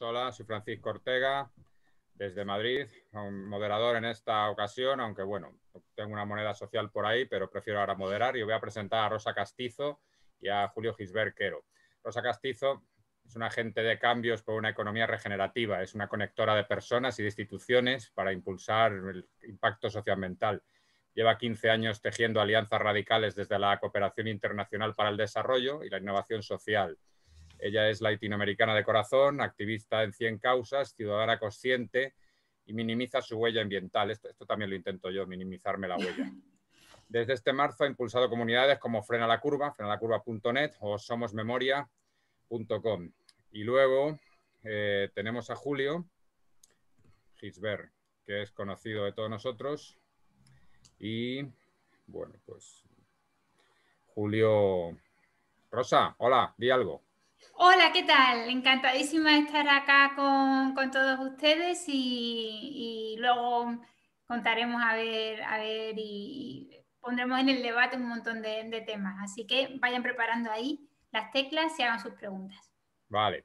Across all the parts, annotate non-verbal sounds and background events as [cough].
hola, soy Francisco Ortega desde Madrid, moderador en esta ocasión, aunque bueno, tengo una moneda social por ahí, pero prefiero ahora moderar y voy a presentar a Rosa Castizo y a Julio Gisbert Quero. Rosa Castizo es un agente de cambios por una economía regenerativa, es una conectora de personas y de instituciones para impulsar el impacto socioambiental. Lleva 15 años tejiendo alianzas radicales desde la cooperación internacional para el desarrollo y la innovación social ella es latinoamericana de corazón, activista en 100 causas, ciudadana consciente y minimiza su huella ambiental. Esto, también lo intento yo, minimizarme la huella. [laughs] Desde este marzo ha impulsado comunidades como Frena la Curva, frenalacurva.net o somosmemoria.com. Y luego eh, tenemos a Julio Gisbert, que es conocido de todos nosotros. Y bueno, pues Julio Rosa, hola, di algo. Hola, ¿qué tal? Encantadísima de estar acá con, todos ustedes y, luego contaremos a ver, a ver y pondremos en el debate un montón de, temas. Así que vayan preparando ahí las teclas y hagan sus preguntas. Vale.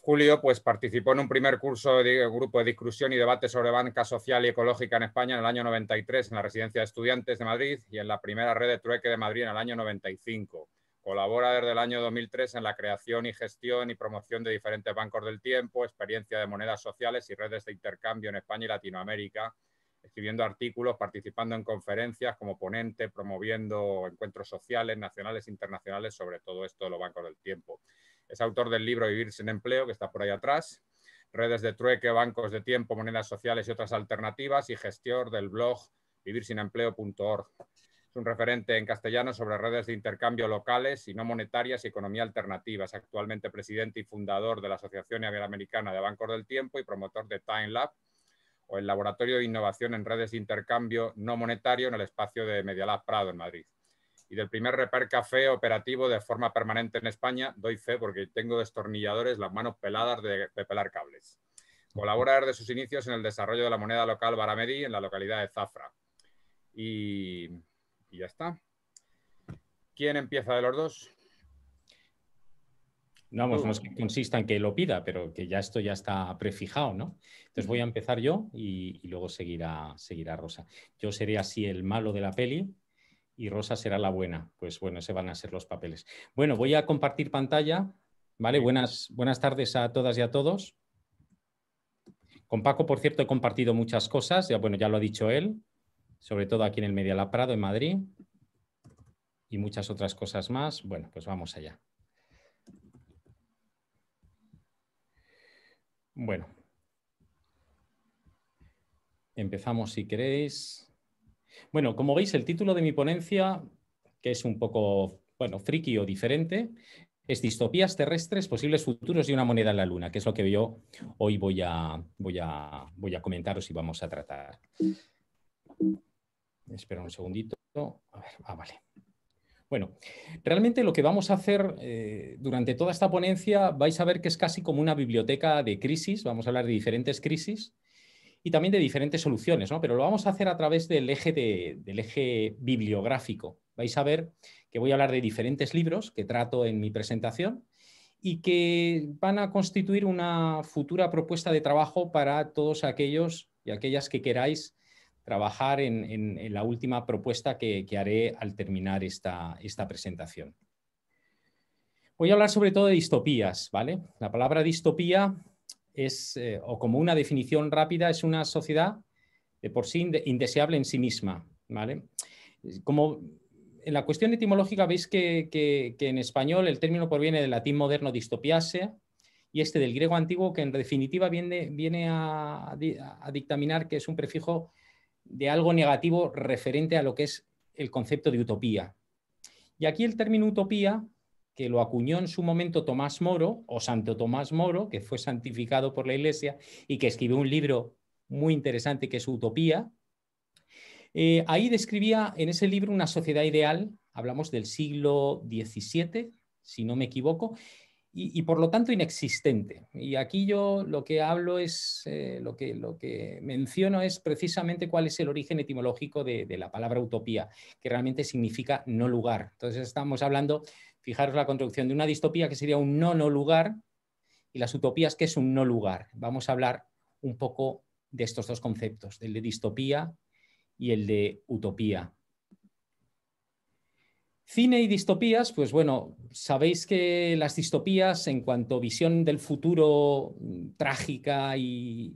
Julio pues, participó en un primer curso de grupo de discusión y debate sobre banca social y ecológica en España en el año 93 en la Residencia de Estudiantes de Madrid y en la primera red de trueque de Madrid en el año 95. Colabora desde el año 2003 en la creación y gestión y promoción de diferentes bancos del tiempo, experiencia de monedas sociales y redes de intercambio en España y Latinoamérica, escribiendo artículos, participando en conferencias como ponente, promoviendo encuentros sociales nacionales e internacionales sobre todo esto de los bancos del tiempo. Es autor del libro Vivir sin empleo, que está por ahí atrás, redes de trueque, bancos de tiempo, monedas sociales y otras alternativas y gestor del blog vivirsinempleo.org. Es un referente en castellano sobre redes de intercambio locales y no monetarias y economía alternativa. Es actualmente presidente y fundador de la Asociación Iberoamericana de Bancos del Tiempo y promotor de Time Lab o el Laboratorio de Innovación en Redes de Intercambio No Monetario en el espacio de Medialab Prado en Madrid. Y del primer Reper Café operativo de forma permanente en España, doy fe porque tengo destornilladores las manos peladas de, pelar cables. Colabora desde sus inicios en el desarrollo de la moneda local Baramedi en la localidad de Zafra. Y y ya está. ¿Quién empieza de los dos? No, vamos, no es que consista en que lo pida, pero que ya esto ya está prefijado, ¿no? Entonces voy a empezar yo y, luego seguirá, seguirá Rosa. Yo seré así el malo de la peli y Rosa será la buena. Pues bueno, ese van a ser los papeles. Bueno, voy a compartir pantalla. Vale, buenas, buenas tardes a todas y a todos. Con Paco, por cierto, he compartido muchas cosas. Ya, bueno, ya lo ha dicho él sobre todo aquí en el Medialab Prado, en Madrid, y muchas otras cosas más. Bueno, pues vamos allá. Bueno, empezamos si queréis. Bueno, como veis, el título de mi ponencia, que es un poco, bueno, friki o diferente, es Distopías terrestres, posibles futuros y una moneda en la luna, que es lo que yo hoy voy a, voy voy a comentaros y vamos a tratar. Espera un segundito. Ah, vale. Bueno, realmente lo que vamos a hacer eh, durante toda esta ponencia vais a ver que es casi como una biblioteca de crisis. Vamos a hablar de diferentes crisis y también de diferentes soluciones, ¿no? Pero lo vamos a hacer a través del eje, del eje bibliográfico. Vais a ver que voy a hablar de diferentes libros que trato en mi presentación y que van a constituir una futura propuesta de trabajo para todos aquellos y aquellas que queráis trabajar en, la última propuesta que, haré al terminar esta, esta presentación. Voy a hablar sobre todo de distopías, ¿vale? La palabra distopía es, eh, o como una definición rápida, es una sociedad de por sí indeseable en sí misma, ¿vale? Como en la cuestión etimológica veis que, en español el término proviene del latín moderno distopiase y este del griego antiguo que en definitiva viene, viene a dictaminar que es un prefijo de algo negativo referente a lo que es el concepto de utopía. Y aquí el término utopía, que lo acuñó en su momento Tomás Moro, o Santo Tomás Moro, que fue santificado por la Iglesia y que escribió un libro muy interesante que es Utopía, eh, ahí describía en ese libro una sociedad ideal, hablamos del siglo XVII, si no me equivoco, y, por lo tanto inexistente. Y aquí yo lo que hablo es, eh, lo, que, lo que menciono es precisamente cuál es el origen etimológico de, de, la palabra utopía, que realmente significa no lugar. Entonces estamos hablando, fijaros la construcción de una distopía que sería un no no lugar y las utopías que es un no lugar. Vamos a hablar un poco de estos dos conceptos, el de distopía y el de utopía. Cine y distopías, pues bueno, sabéis que las distopías en cuanto a visión del futuro mm, trágica y,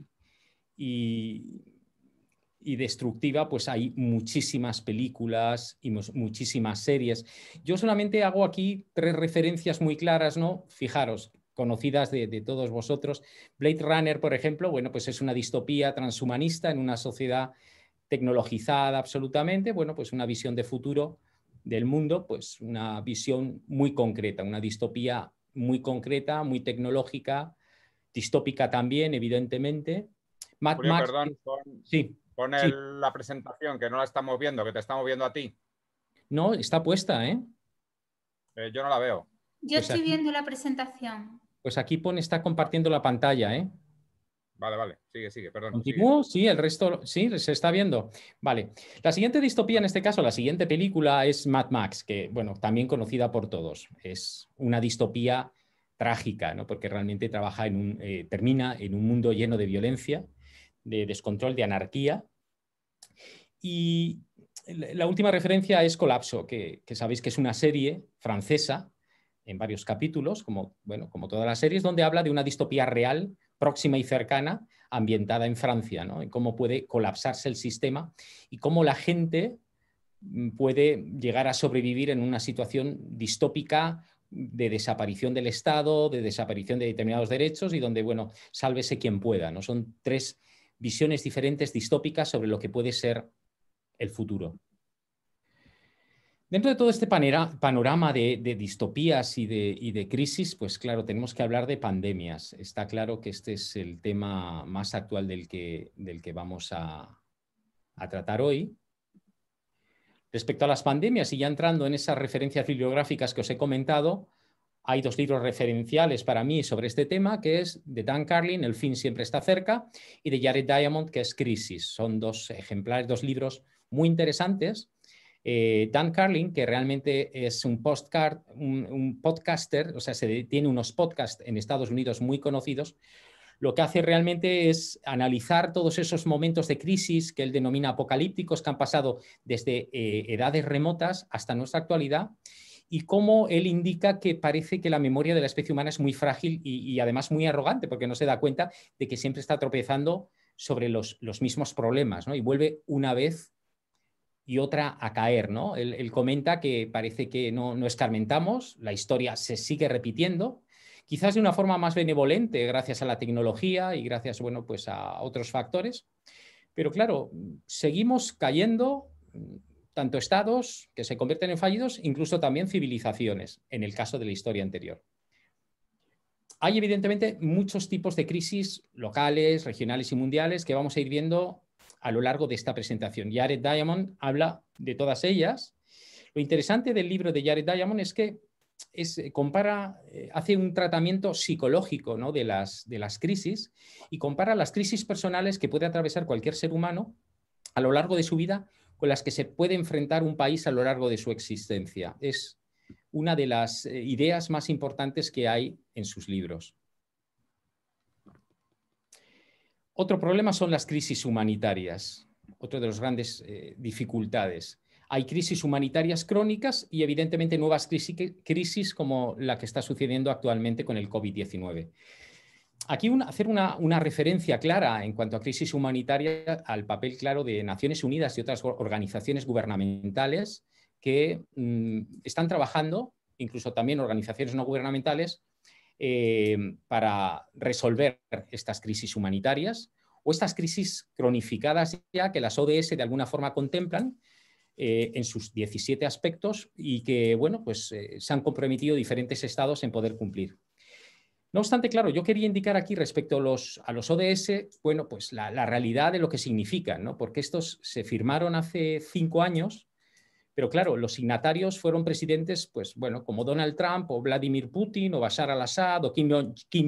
destructiva, pues hay muchísimas películas y muchísimas series. Yo solamente hago aquí tres referencias muy claras, ¿no? Fijaros, conocidas de, de, todos vosotros. Blade Runner, por ejemplo, bueno, pues es una distopía transhumanista en una sociedad tecnologizada absolutamente, bueno, pues una visión de futuro del mundo, pues una visión muy concreta, una distopía muy concreta, muy tecnológica, distópica también, evidentemente. Mad perdón, eh, la presentación, que no la estamos viendo, que te estamos viendo a ti. No, está puesta, ¿eh? eh yo no la veo. Yo pues estoy viendo la presentación. Pues aquí pone, está compartiendo la pantalla, ¿eh? Vale, vale, sigue, sigue, perdón. ¿Continúo? Sí, el resto, sí, se está viendo. Vale. La siguiente distopía, en este caso, la siguiente película es Mad Max, que, bueno, también conocida por todos. Es una distopía trágica, ¿no? Porque realmente trabaja en un, eh, termina en un mundo lleno de violencia, de descontrol, de anarquía. Y la última referencia es Colapso, que, sabéis que es una serie francesa en varios capítulos, como, bueno, como todas las series, donde habla de una distopía real próxima y cercana ambientada en Francia, ¿no? cómo puede colapsarse el sistema y cómo la gente mm, puede llegar a sobrevivir en una situación distópica de desaparición del Estado, de desaparición de determinados derechos y donde, bueno, sálvese quien pueda, ¿no? Son tres visiones diferentes distópicas sobre lo que puede ser el futuro. Dentro de todo este panorama de, distopías y de, crisis, pues claro, tenemos que hablar de pandemias. Está claro que este es el tema más actual del que, vamos a, a tratar hoy. Respecto a las pandemias, y ya entrando en esas referencias bibliográficas que os he comentado, hay dos libros referenciales para mí sobre este tema, que es de Dan Carlin, El fin siempre está cerca, y de Jared Diamond, que es Crisis. Son dos ejemplares, dos libros muy interesantes eh, Dan Carlin, que realmente es un, un, podcaster, o sea, se, tiene unos podcasts en Estados Unidos muy conocidos, lo que hace realmente es analizar todos esos momentos de crisis que él denomina apocalípticos, que han pasado desde eh, edades remotas hasta nuestra actualidad, y cómo él indica que parece que la memoria de la especie humana es muy frágil y, además muy arrogante, porque no se da cuenta de que siempre está tropezando sobre los, los mismos problemas, ¿no? y vuelve una vez y otra a caer, ¿no? Él, comenta que parece que no, escarmentamos, la historia se sigue repitiendo, quizás de una forma más benevolente gracias a la tecnología y gracias, bueno, pues a otros factores, pero claro, seguimos cayendo tanto estados que se convierten en fallidos, incluso también civilizaciones, en el caso de la historia anterior. Hay evidentemente muchos tipos de crisis locales, regionales y mundiales que vamos a ir viendo a lo largo de esta presentación. Jared Diamond habla de todas ellas. Lo interesante del libro de Jared Diamond es que eh, compara, eh, hace un tratamiento psicológico de las crisis y compara las crisis personales que puede atravesar cualquier ser humano a lo largo de su vida con las que se puede enfrentar un país a lo largo de su existencia. Es una de las eh, ideas más importantes que hay en sus libros. Otro problema son las crisis humanitarias, otra de las grandes eh, dificultades. Hay crisis humanitarias crónicas y evidentemente nuevas crisis, como la que está sucediendo actualmente con el COVID-19. Aquí hacer una, referencia clara en cuanto a crisis humanitaria al papel claro de Naciones Unidas y otras organizaciones gubernamentales que mm, están trabajando, incluso también organizaciones no gubernamentales, eh, para resolver estas crisis humanitarias o estas crisis cronificadas ya que las ODS de alguna forma contemplan eh, en sus 17 aspectos y que, bueno, pues eh, se han comprometido diferentes estados en poder cumplir. No obstante, claro, yo quería indicar aquí respecto a los, ODS, bueno, pues la, la, realidad de lo que significan, ¿no? Porque estos se firmaron hace cinco años pero claro, los signatarios fueron presidentes, pues bueno, como Donald Trump o Vladimir Putin o Bashar al-Assad o Kim,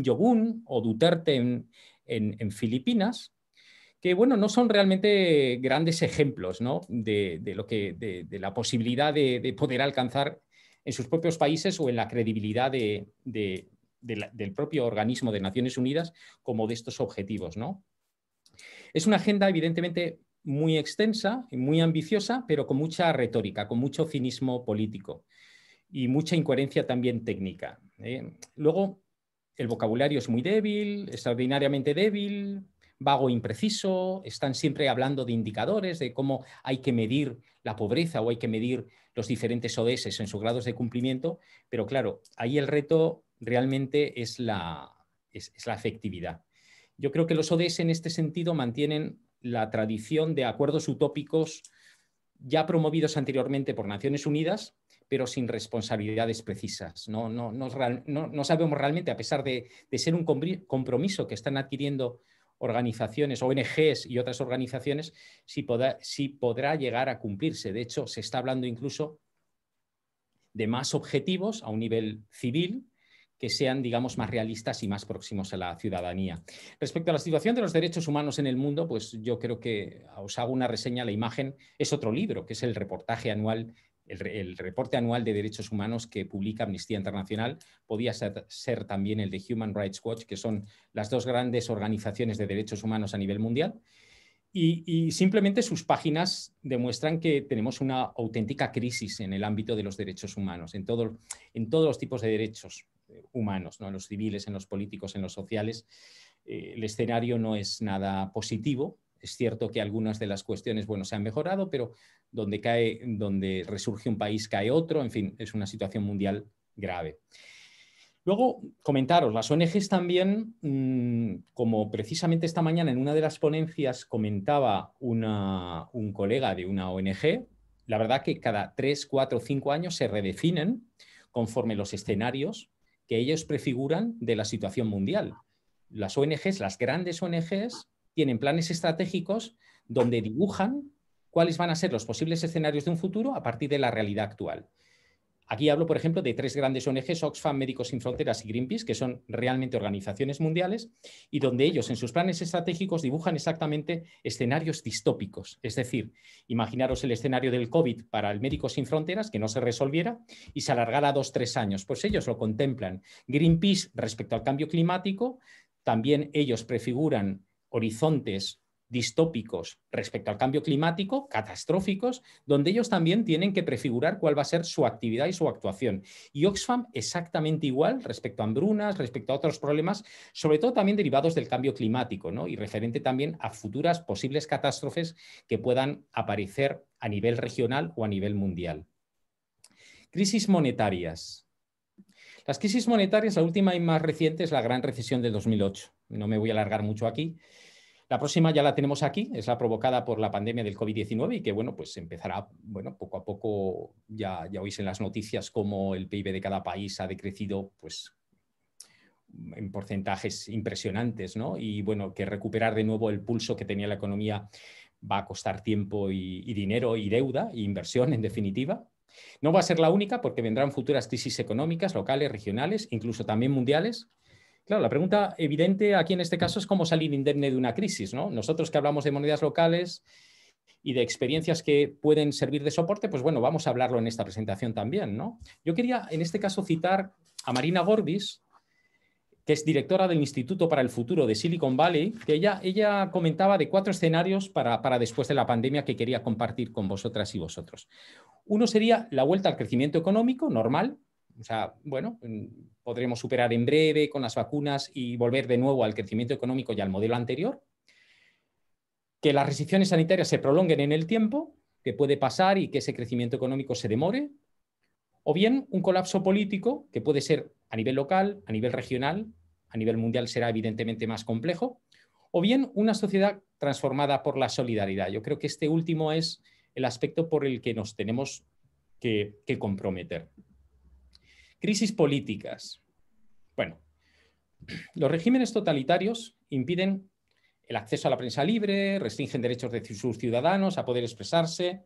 Jong-un o Duterte en, Filipinas, que bueno, no son realmente grandes ejemplos de, lo que, de, la posibilidad de, poder alcanzar en sus propios países o en la credibilidad del propio organismo de Naciones Unidas como de estos objetivos. ¿no? Es una agenda evidentemente muy extensa y muy ambiciosa, pero con mucha retórica, con mucho cinismo político y mucha incoherencia también técnica. ¿eh? Luego, el vocabulario es muy débil, extraordinariamente débil, vago e impreciso, están siempre hablando de indicadores, de cómo hay que medir la pobreza o hay que medir los diferentes ODS en sus grados de cumplimiento, pero claro, ahí el reto realmente es la, es la efectividad. Yo creo que los ODS en este sentido mantienen la tradición de acuerdos utópicos ya promovidos anteriormente por Naciones Unidas, pero sin responsabilidades precisas. No, no, sabemos realmente, a pesar de, ser un compromiso que están adquiriendo organizaciones, ONGs y otras organizaciones, si si podrá llegar a cumplirse. De hecho, se está hablando incluso de más objetivos a un nivel civil, que sean, digamos, más realistas y más próximos a la ciudadanía. Respecto a la situación de los derechos humanos en el mundo, pues yo creo que ah, os hago una reseña, la imagen es otro libro, que es el reportaje anual, el, reporte anual de derechos humanos que publica Amnistía Internacional, podía ser, también el de Human Rights Watch, que son las dos grandes organizaciones de derechos humanos a nivel mundial. Y, simplemente sus páginas demuestran que tenemos una auténtica crisis en el ámbito de los derechos humanos, en, todo, en todos los tipos de derechos humanos, ¿no? en los civiles, en los políticos, en los sociales. Eh, el escenario no es nada positivo. Es cierto que algunas de las cuestiones bueno, se han mejorado, pero donde, cae, donde resurge un país cae otro. En fin, es una situación mundial grave. Luego, comentaros, las ONGs también, mm, como precisamente esta mañana en una de las ponencias comentaba un colega de una ONG, la verdad que cada cuatro o cinco años se redefinen conforme los escenarios que ellos prefiguran de la situación mundial. Las ONGs, las grandes ONGs, tienen planes estratégicos donde dibujan cuáles van a ser los posibles escenarios de un futuro a partir de la realidad actual. Aquí hablo, por ejemplo, de tres grandes ONGs, Oxfam, Médicos Sin Fronteras y Greenpeace, que son realmente organizaciones mundiales y donde ellos en sus planes estratégicos dibujan exactamente escenarios distópicos. Es decir, imaginaros el escenario del COVID para el Médicos Sin Fronteras, que no se resolviera y se alargara dos, tres años. Pues ellos lo contemplan. Greenpeace, respecto al cambio climático, también ellos prefiguran horizontes distópicos respecto al cambio climático, catastróficos, donde ellos también tienen que prefigurar cuál va a ser su actividad y su actuación. Y Oxfam exactamente igual respecto a hambrunas, respecto a otros problemas, sobre todo también derivados del cambio climático y referente también a futuras posibles catástrofes que puedan aparecer a nivel regional o a nivel mundial. Crisis monetarias. Las crisis monetarias, la última y más reciente es la gran recesión de 2008. No me voy a alargar mucho aquí. La próxima ya la tenemos aquí, es la provocada por la pandemia del COVID-19 y que, bueno, pues empezará, bueno, poco a poco, ya, ya oís en las noticias cómo el PIB de cada país ha decrecido, pues en porcentajes impresionantes, ¿no? Y bueno, que recuperar de nuevo el pulso que tenía la economía va a costar tiempo y, dinero y deuda e inversión, en definitiva, no va a ser la única porque vendrán futuras crisis económicas, locales, regionales, incluso también mundiales, Claro, la pregunta evidente aquí en este caso es cómo salir indemne de una crisis. Nosotros que hablamos de monedas locales y de experiencias que pueden servir de soporte, pues bueno, vamos a hablarlo en esta presentación también. ¿no? Yo quería en este caso citar a Marina Gorbis, que es directora del Instituto para el Futuro de Silicon Valley, que ella, ella comentaba de cuatro escenarios para, para, después de la pandemia que quería compartir con vosotras y vosotros. Uno sería la vuelta al crecimiento económico normal, o sea, bueno, mm, podremos superar en breve con las vacunas y volver de nuevo al crecimiento económico y al modelo anterior. Que las restricciones sanitarias se prolonguen en el tiempo, que puede pasar y que ese crecimiento económico se demore. O bien un colapso político que puede ser a nivel local, a nivel regional, a nivel mundial será evidentemente más complejo. O bien una sociedad transformada por la solidaridad. Yo creo que este último es el aspecto por el que nos tenemos que, que comprometer. Crisis políticas. Bueno, [clears throat] los regímenes totalitarios impiden el acceso a la prensa libre, restringen derechos de sus ciudadanos a poder expresarse,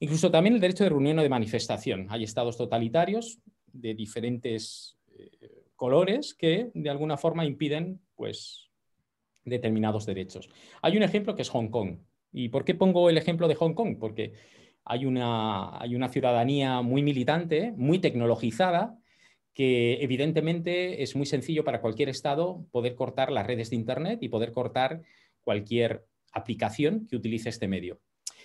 incluso también el derecho de reunión o de manifestación. Hay estados totalitarios de diferentes eh, colores que de alguna forma impiden pues, determinados derechos. Hay un ejemplo que es Hong Kong. ¿Y por qué pongo el ejemplo de Hong Kong? Porque hay una, ciudadanía muy militante, muy tecnologizada, que evidentemente es muy sencillo para cualquier Estado poder cortar las redes de Internet y poder cortar cualquier aplicación que utilice este medio.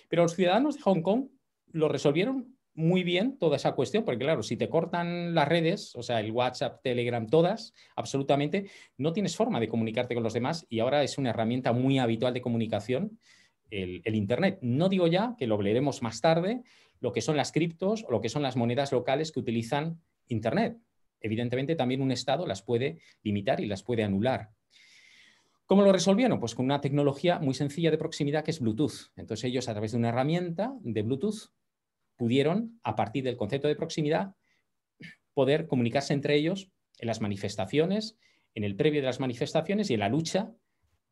Pero los ciudadanos de Hong Kong lo resolvieron muy bien toda esa cuestión, porque claro, si te cortan las redes, o sea, el WhatsApp, Telegram, todas, absolutamente, no tienes forma de comunicarte con los demás y ahora es una herramienta muy habitual de comunicación el, Internet. No digo ya que lo leeremos más tarde, lo que son las criptos o lo que son las monedas locales que utilizan Internet. Evidentemente, también un Estado las puede limitar y las puede anular. ¿Cómo lo resolvieron? Pues con una tecnología muy sencilla de proximidad que es Bluetooth. Entonces ellos a través de una herramienta de Bluetooth pudieron, a partir del concepto de proximidad, poder comunicarse entre ellos en las manifestaciones, en el previo de las manifestaciones y en la lucha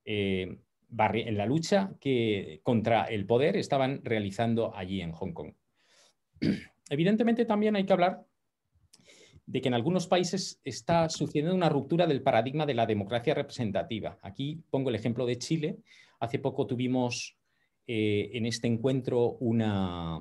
eh, en la lucha que contra el poder estaban realizando allí en Hong Kong. [clears throat] Evidentemente también hay que hablar de que en algunos países está sucediendo una ruptura del paradigma de la democracia representativa. Aquí pongo el ejemplo de Chile. Hace poco tuvimos eh, en este encuentro una,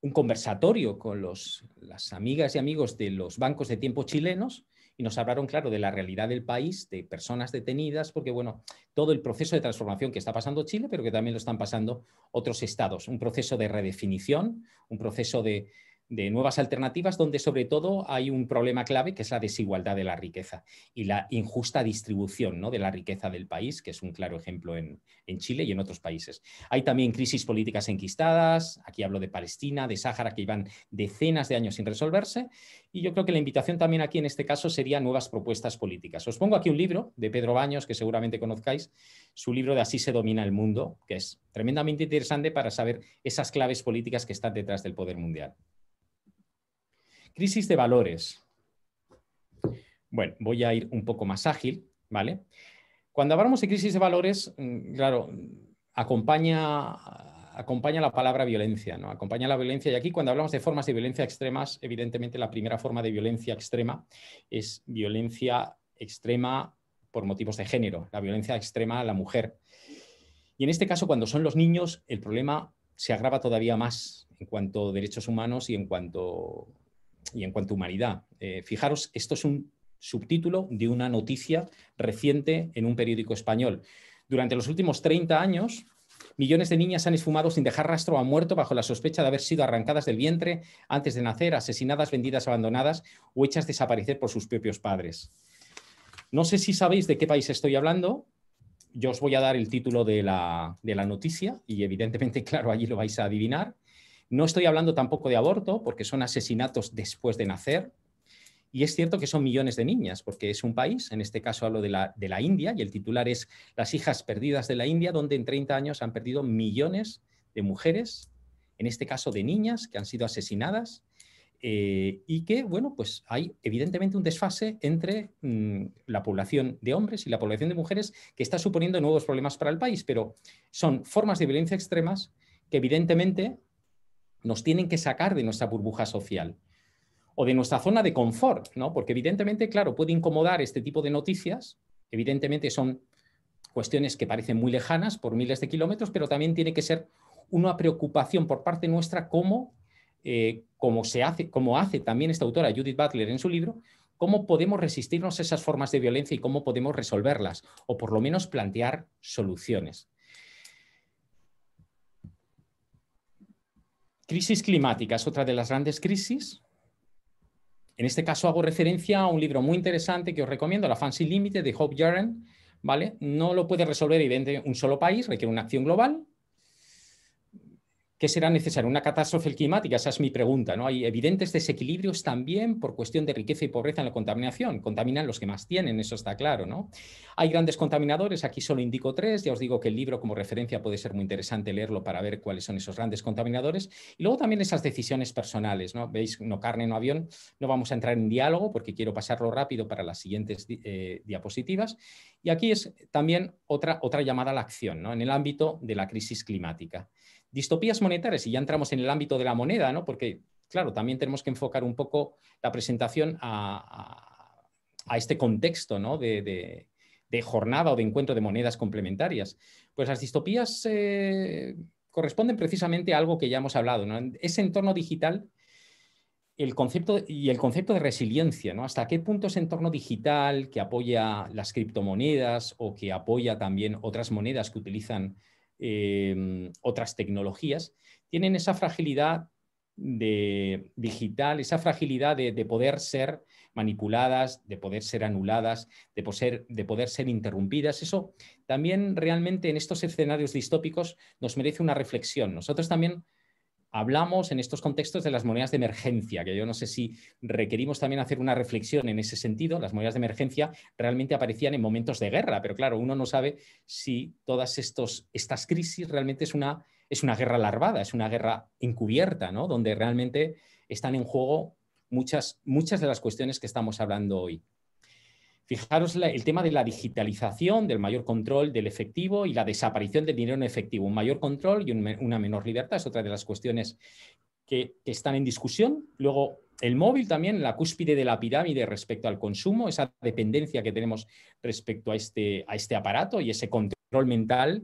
un conversatorio con las amigas y amigos de los bancos de tiempo chilenos y nos hablaron, claro, de la realidad del país, de personas detenidas, porque, bueno, todo el proceso de transformación que está pasando Chile, pero que también lo están pasando otros estados. Un proceso de redefinición, un proceso de, de nuevas alternativas donde sobre todo hay un problema clave que es la desigualdad de la riqueza y la injusta distribución ¿no? de la riqueza del país, que es un claro ejemplo en, en, Chile y en otros países. Hay también crisis políticas enquistadas, aquí hablo de Palestina, de Sáhara, que iban decenas de años sin resolverse y yo creo que la invitación también aquí en este caso sería nuevas propuestas políticas. Os pongo aquí un libro de Pedro Baños, que seguramente conozcáis, su libro de Así se domina el mundo, que es tremendamente interesante para saber esas claves políticas que están detrás del poder mundial. Crisis de valores. Bueno, voy a ir un poco más ágil, ¿vale? Cuando hablamos de crisis de valores, mm, claro, acompaña, acompaña la palabra violencia, ¿no? Acompaña la violencia. Y aquí cuando hablamos de formas de violencia extremas, evidentemente la primera forma de violencia extrema es violencia extrema por motivos de género, la violencia extrema a la mujer. Y en este caso, cuando son los niños, el problema se agrava todavía más en cuanto a derechos humanos y en cuanto y en cuanto a humanidad. Eh, fijaros, esto es un subtítulo de una noticia reciente en un periódico español. Durante los últimos 30 años, millones de niñas han esfumado sin dejar rastro a muerto bajo la sospecha de haber sido arrancadas del vientre antes de nacer, asesinadas, vendidas, abandonadas o hechas desaparecer por sus propios padres. No sé si sabéis de qué país estoy hablando. Yo os voy a dar el título de la noticia y evidentemente, [laughs] claro, allí lo vais a adivinar. No estoy hablando tampoco de aborto, porque son asesinatos después de nacer. Y es cierto que son millones de niñas, porque es un país, en este caso hablo de la, de la India, y el titular es Las hijas perdidas de la India, donde en 30 años han perdido millones de mujeres, en este caso de niñas, que han sido asesinadas eh, y que, bueno, pues hay evidentemente un desfase entre mm, la población de hombres y la población de mujeres que está suponiendo nuevos problemas para el país, pero son formas de violencia extremas que evidentemente nos tienen que sacar de nuestra burbuja social o de nuestra zona de confort, ¿no? Porque evidentemente, claro, puede incomodar este tipo de noticias, evidentemente son cuestiones que parecen muy lejanas por miles de kilómetros, pero también tiene que ser una preocupación por parte nuestra cómo eh, se hace, como hace también esta autora Judith Butler en su libro, cómo podemos resistirnos a esas formas de violencia y cómo podemos resolverlas, o por lo menos plantear soluciones. Crisis climática es otra de las grandes crisis. En este caso hago referencia a un libro muy interesante que os recomiendo, La Fancy Límite de Hope Yaren. ¿vale? No lo puede resolver evidentemente un solo país, requiere una acción global. ¿Qué será necesario? ¿Una catástrofe climática? Esa es mi pregunta. ¿no? Hay evidentes desequilibrios también por cuestión de riqueza y pobreza en la contaminación. Contaminan los que más tienen, eso está claro. Hay grandes contaminadores, aquí solo indico tres. Ya os digo que el libro como referencia puede ser muy interesante leerlo para ver cuáles son esos grandes contaminadores. Y luego también esas decisiones personales. Veis, no carne, no avión. No vamos a entrar en diálogo porque quiero pasarlo rápido para las siguientes eh, diapositivas. Y aquí es también otra, llamada a la acción en el ámbito de la crisis climática. Distopías monetarias, y ya entramos en el ámbito de la moneda, ¿no? porque, claro, también tenemos que enfocar un poco la presentación a, este contexto ¿no? de, jornada o de encuentro de monedas complementarias. Pues las distopías eh, corresponden precisamente a algo que ya hemos hablado, ¿no? ese entorno digital el concepto y el concepto de resiliencia, ¿no? ¿Hasta qué punto ese entorno digital que apoya las criptomonedas o que apoya también otras monedas que utilizan Em, otras tecnologías, tienen esa fragilidad de digital, esa fragilidad de, poder ser manipuladas, de poder ser anuladas, de poder ser interrumpidas. Eso también realmente en estos escenarios distópicos nos merece una reflexión. Nosotros también hablamos en estos contextos de las monedas de emergencia, que yo no sé si requerimos también hacer una reflexión en ese sentido. Las monedas de emergencia realmente aparecían en momentos de guerra, pero claro, uno no sabe si todas estas crisis realmente es una, guerra larvada, es una guerra encubierta, ¿no? donde realmente están en juego muchas de las cuestiones que estamos hablando hoy. Fijaros el tema de la digitalización, del mayor control del efectivo y la desaparición del dinero en efectivo. Un mayor control y una menor libertad es otra de las cuestiones que, están en discusión. Luego, el móvil también, la cúspide de la pirámide respecto al consumo, esa dependencia que tenemos respecto a este, este aparato y ese control mental,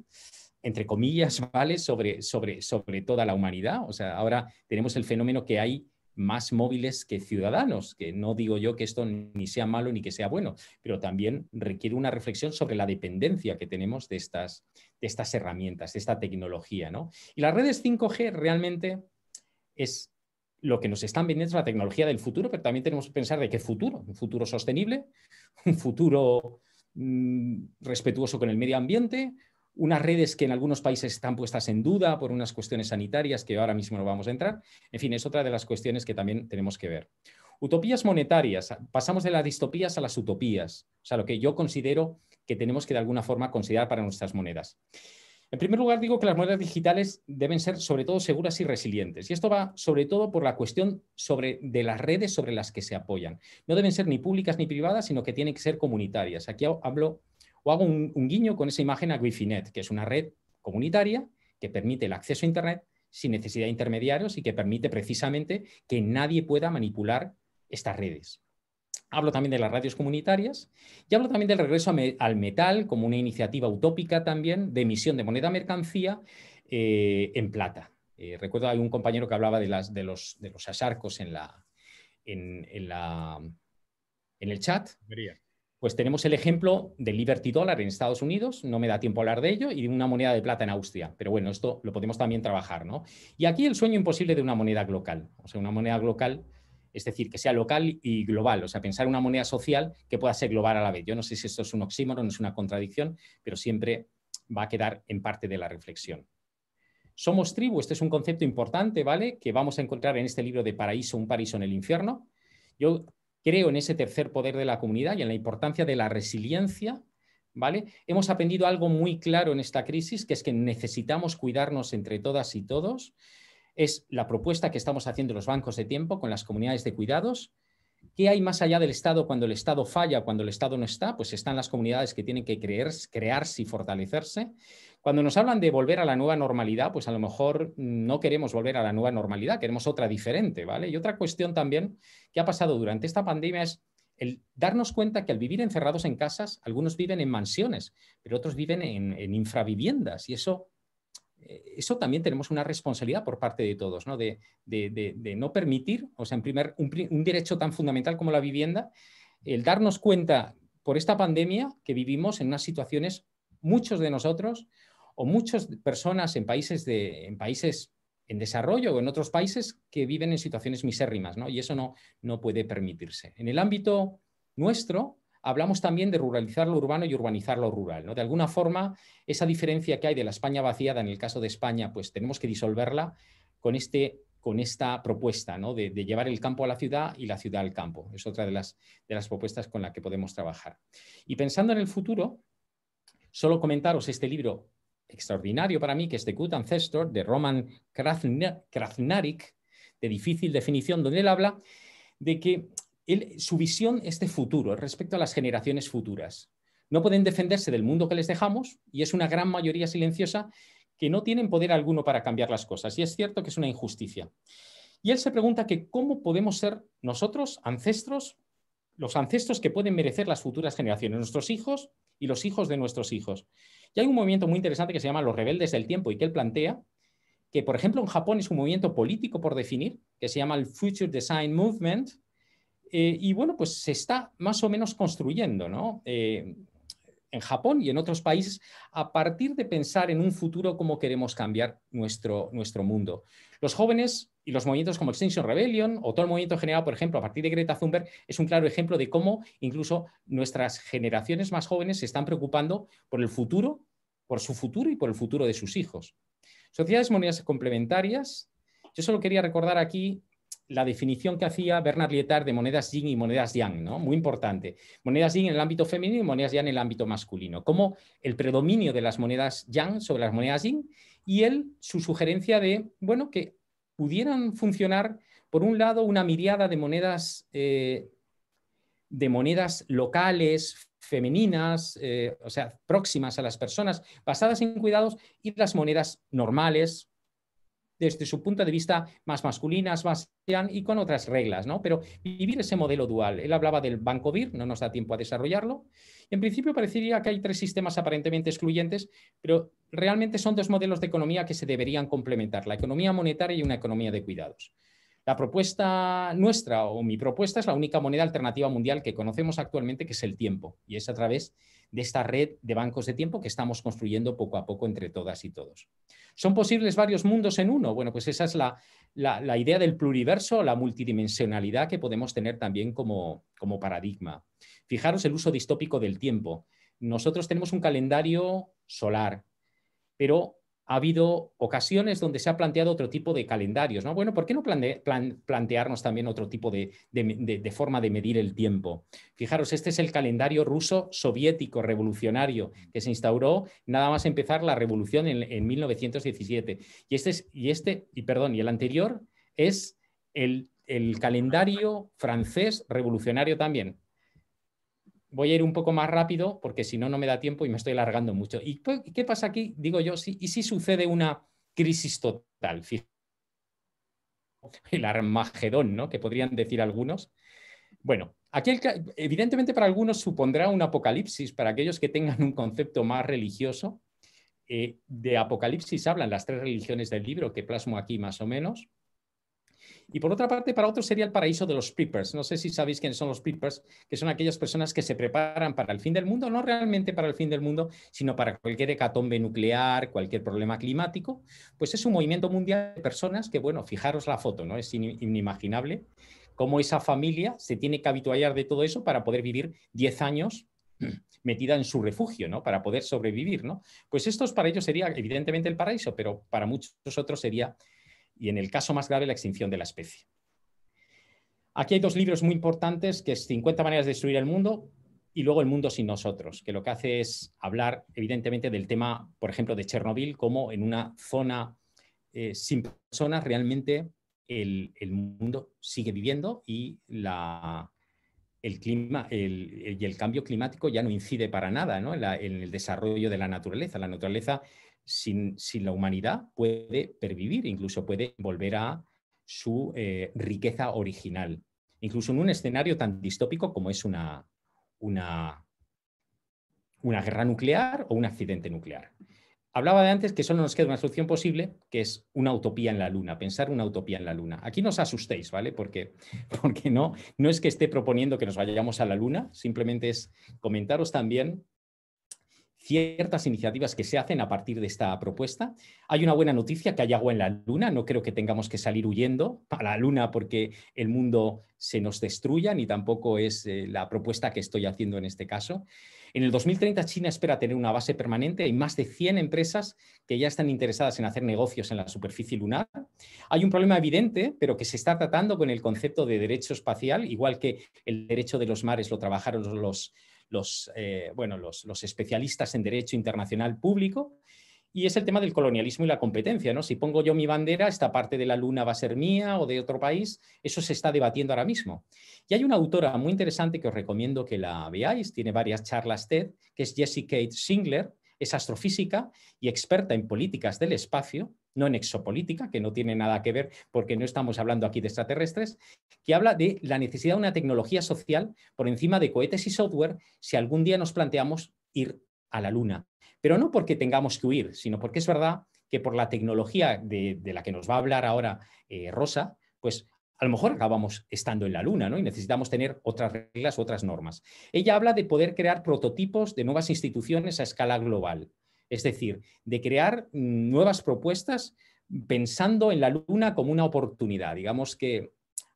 entre comillas, [laughs] ¿vale? Sobre, sobre toda la humanidad. O sea, ahora tenemos el fenómeno que hay más móviles que ciudadanos, que no digo yo que esto ni sea malo ni que sea bueno, pero también requiere una reflexión sobre la dependencia que tenemos de estas, de estas herramientas, de esta tecnología. ¿no? Y las redes 5G realmente es lo que nos están vendiendo es la tecnología del futuro, pero también tenemos que pensar de qué futuro, un futuro sostenible, un futuro mm, respetuoso con el medio ambiente, unas redes que en algunos países están puestas en duda por unas cuestiones sanitarias que ahora mismo no vamos a entrar. En fin, es otra de las cuestiones que también tenemos que ver. Utopías monetarias. Pasamos de las distopías a las utopías, o sea, lo que yo considero que tenemos que de alguna forma considerar para nuestras monedas. En primer lugar, digo que las monedas digitales deben ser sobre todo seguras y resilientes. Y esto va sobre todo por la cuestión sobre, de las redes sobre las que se apoyan. No deben ser ni públicas ni privadas, sino que tienen que ser comunitarias. Aquí hablo o hago un, guiño con esa imagen a wi que es una red comunitaria que permite el acceso a Internet sin necesidad de intermediarios y que permite precisamente que nadie pueda manipular estas redes. Hablo también de las radios comunitarias y hablo también del regreso al metal como una iniciativa utópica también de emisión de moneda mercancía eh, en plata. Eh, recuerdo hay un compañero que hablaba de, las, de, los, asarcos en, la, en, en el chat. Pues tenemos el ejemplo del Liberty Dollar en Estados Unidos, no me da tiempo a hablar de ello, y de una moneda de plata en Austria. Pero bueno, esto lo podemos también trabajar, ¿no? Y aquí el sueño imposible de una moneda global O sea, una moneda global es decir, que sea local y global, o sea, pensar una moneda social que pueda ser global a la vez. Yo no sé si esto es un oxímoron, es una contradicción, pero siempre va a quedar en parte de la reflexión. Somos tribu, este es un concepto importante, ¿vale? Que vamos a encontrar en este libro de Paraíso, un paraíso en el infierno. Yo Creo en ese tercer poder de la comunidad y en la importancia de la resiliencia. ¿Vale? Hemos aprendido algo muy claro en esta crisis, que es que necesitamos cuidarnos entre todas y todos. Es la propuesta que estamos haciendo los bancos de tiempo con las comunidades de cuidados, ¿Qué hay más allá del Estado cuando el Estado falla, cuando el Estado no está? Pues están las comunidades que tienen que creer, crearse y fortalecerse. Cuando nos hablan de volver a la nueva normalidad, pues a lo mejor no queremos volver a la nueva normalidad, queremos otra diferente, ¿vale? Y otra cuestión también que ha pasado durante esta pandemia es el darnos cuenta que al vivir encerrados en casas, algunos viven en mansiones, pero otros viven en, en infraviviendas y eso eso también tenemos una responsabilidad por parte de todos, De, no permitir, o sea, en primer, un, derecho tan fundamental como la vivienda, el darnos cuenta por esta pandemia que vivimos en unas situaciones, muchos de nosotros o muchas personas en países, en países en desarrollo o en otros países que viven en situaciones misérrimas, Y eso no, no puede permitirse. En el ámbito nuestro, hablamos también de ruralizar lo urbano y urbanizar lo rural. ¿no? De alguna forma, esa diferencia que hay de la España vaciada, en el caso de España, pues tenemos que disolverla con, este, con esta propuesta de, llevar el campo a la ciudad y la ciudad al campo. Es otra de las, de las propuestas con las que podemos trabajar. Y pensando en el futuro, solo comentaros este libro extraordinario para mí, que es The Good Ancestor, de Roman Krasnarik, de difícil definición, donde él habla de que su visión es de futuro, respecto a las generaciones futuras. No pueden defenderse del mundo que les dejamos y es una gran mayoría silenciosa que no tienen poder alguno para cambiar las cosas. Y es cierto que es una injusticia. Y él se pregunta que cómo podemos ser nosotros, ancestros, los ancestros que pueden merecer las futuras generaciones, nuestros hijos y los hijos de nuestros hijos. Y hay un movimiento muy interesante que se llama los rebeldes del tiempo y que él plantea que, por ejemplo, en Japón es un movimiento político por definir, que se llama el Future Design Movement, eh, y bueno, pues se está más o menos construyendo, eh, en Japón y en otros países, a partir de pensar en un futuro cómo queremos cambiar nuestro, nuestro mundo. Los jóvenes y los movimientos como Extinction Rebellion o todo el movimiento generado, por ejemplo, a partir de Greta Thunberg, es un claro ejemplo de cómo incluso nuestras generaciones más jóvenes se están preocupando por el futuro, por su futuro y por el futuro de sus hijos. Sociedades Monedas complementarias. Yo solo quería recordar aquí la definición que hacía Bernard Lietard de monedas yin y monedas yang, ¿no? Muy importante. Monedas yin en el ámbito femenino y monedas yang en el ámbito masculino. Como el predominio de las monedas yang sobre las monedas yin y él su sugerencia de, bueno, que pudieran funcionar, por un lado, una miriada de monedas, eh, de monedas locales, femeninas, eh, o sea, próximas a las personas, basadas en cuidados, y las monedas normales, desde su punto de vista más masculinas, más y con otras reglas, ¿no? Pero vivir ese modelo dual. Él hablaba del banco BIR, no nos da tiempo a desarrollarlo. En principio parecería que hay tres sistemas aparentemente excluyentes, pero realmente son dos modelos de economía que se deberían complementar, la economía monetaria y una economía de cuidados. La propuesta nuestra o mi propuesta es la única moneda alternativa mundial que conocemos actualmente, que es el tiempo, y es a través de esta red de bancos de tiempo que estamos construyendo poco a poco entre todas y todos. ¿Son posibles varios mundos en uno? Bueno, pues esa es la, idea del pluriverso, la multidimensionalidad que podemos tener también como paradigma. Fijaros el uso distópico del tiempo. Nosotros tenemos un calendario solar, pero ha habido ocasiones donde se ha planteado otro tipo de calendarios, ¿no? Bueno, ¿por qué no plantearnos también otro tipo de, forma de medir el tiempo? Fijaros, este es el calendario ruso soviético revolucionario que se instauró nada más empezar la revolución en, 1917. Y este, y este, y perdón, y el anterior es el calendario francés revolucionario también, voy a ir un poco más rápido porque si no, no me da tiempo y me estoy alargando mucho. ¿Y qué pasa aquí? Digo yo, ¿y si sucede una crisis total? El Armagedón, ¿no? Que podrían decir algunos. Bueno, aquí evidentemente para algunos supondrá un apocalipsis, para aquellos que tengan un concepto más religioso. Eh, de apocalipsis hablan las tres religiones del libro que plasmo aquí más o menos. Y por otra parte, para otros sería el paraíso de los preppers. No sé si sabéis quiénes son los preppers, que son aquellas personas que se preparan para el fin del mundo, no realmente para el fin del mundo, sino para cualquier hecatombe nuclear, cualquier problema climático. Pues es un movimiento mundial de personas que, bueno, fijaros la foto, ¿no? Es inimaginable cómo esa familia se tiene que habituallar de todo eso para poder vivir 10 años [clears throat] metida en su refugio, ¿no? Para poder sobrevivir, ¿no? Pues esto para ellos sería evidentemente el paraíso, pero para muchos otros sería y en el caso más grave la extinción de la especie. Aquí hay dos libros muy importantes, que es 50 maneras de destruir el mundo y luego El mundo sin nosotros, que lo que hace es hablar evidentemente del tema, por ejemplo, de Chernobyl, como en una zona eh, sin personas realmente el, mundo sigue viviendo y el, clima, el, el, cambio climático ya no incide para nada en, en el desarrollo de la naturaleza. La naturaleza sin, la humanidad puede pervivir, incluso puede volver a su eh, riqueza original, incluso en un escenario tan distópico como es una, una, una guerra nuclear o un accidente nuclear. Hablaba de antes que solo nos queda una solución posible, que es una utopía en la Luna, pensar una utopía en la Luna. Aquí no os asustéis, ¿vale? Porque, [laughs] porque no, no es que esté proponiendo que nos vayamos a la Luna, simplemente es comentaros también ciertas iniciativas que se hacen a partir de esta propuesta. Hay una buena noticia, que hay agua en la luna, no creo que tengamos que salir huyendo a la luna porque el mundo se nos destruya, ni tampoco es eh, la propuesta que estoy haciendo en este caso. En el 2030 China espera tener una base permanente, hay más de 100 empresas que ya están interesadas en hacer negocios en la superficie lunar. Hay un problema evidente, pero que se está tratando con el concepto de derecho espacial, igual que el derecho de los mares lo trabajaron los los, eh, bueno, los, especialistas en derecho internacional público, y es el tema del colonialismo y la competencia. ¿no? Si pongo yo mi bandera, esta parte de la luna va a ser mía o de otro país, eso se está debatiendo ahora mismo. Y hay una autora muy interesante que os recomiendo que la veáis, tiene varias charlas TED, que es Jessie Kate Singler, es astrofísica y experta en políticas del espacio, no en exopolítica, que no tiene nada que ver porque no estamos hablando aquí de extraterrestres, que habla de la necesidad de una tecnología social por encima de cohetes y software si algún día nos planteamos ir a la Luna. Pero no porque tengamos que huir, sino porque es verdad que por la tecnología de, la que nos va a hablar ahora eh, Rosa, pues a lo mejor acabamos estando en la Luna, ¿no? Y necesitamos tener otras reglas, otras normas. Ella habla de poder crear prototipos de nuevas instituciones a escala global. Es decir, de crear mm, nuevas propuestas pensando en la luna como una oportunidad. Digamos que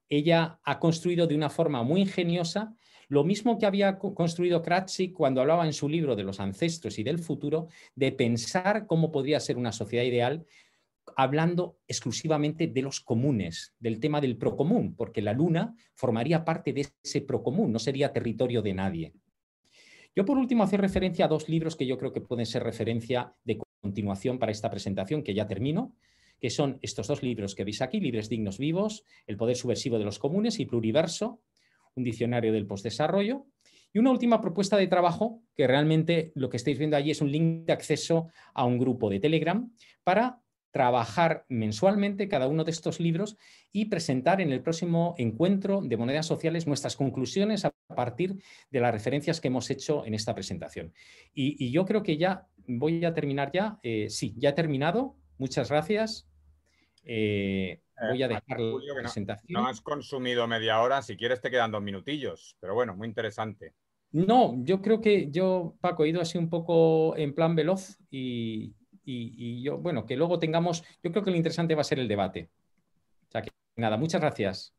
ella ha construido de una forma muy ingeniosa lo mismo que había construido Kratzik cuando hablaba en su libro de los ancestros y del futuro, de pensar cómo podría ser una sociedad ideal hablando exclusivamente de los comunes, del tema del procomún, porque la Luna formaría parte de ese procomún, no sería territorio de nadie. Yo por último hacer referencia a dos libros que yo creo que pueden ser referencia de continuación para esta presentación, que ya termino, que son estos dos libros que veis aquí, Libres Dignos Vivos, El Poder Subversivo de los Comunes y Pluriverso, un diccionario del postdesarrollo. Y una última propuesta de trabajo, que realmente lo que estáis viendo allí es un link de acceso a un grupo de Telegram para trabajar mensualmente cada uno de estos libros y presentar en el próximo encuentro de monedas sociales nuestras conclusiones a partir de las referencias que hemos hecho en esta presentación. Y, yo creo que ya voy a terminar ya. Eh, sí, ya he terminado. Muchas gracias. Eh, eh, voy a dejar la presentación. no, has consumido media hora. Si quieres te quedan dos minutillos. Pero bueno, muy interesante. No, yo creo que yo, Paco, he ido así un poco en plan veloz y, y, yo, bueno, que luego tengamos, yo creo que lo interesante va a ser el debate. O sea que nada, muchas gracias.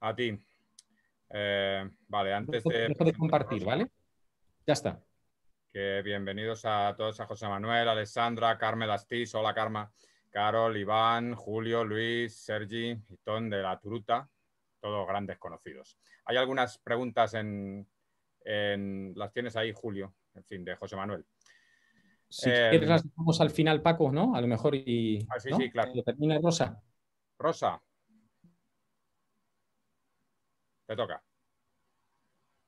A ti. Eh, vale, antes de... compartir, ¿vale? Ya está. Que bienvenidos a todos, a José Manuel, Alessandra, Carmen Astiz, hola Carma, Carol, Iván, Julio, Luis, Sergi, Ton de la Turuta, todos grandes conocidos. Hay algunas preguntas en, en las tienes ahí, Julio, en fin, de José Manuel. Si quieres, em, las dejamos al final, Paco, ¿no? A lo mejor y. Ah, sí, sí, claro. termina Rosa. Rosa. Te toca.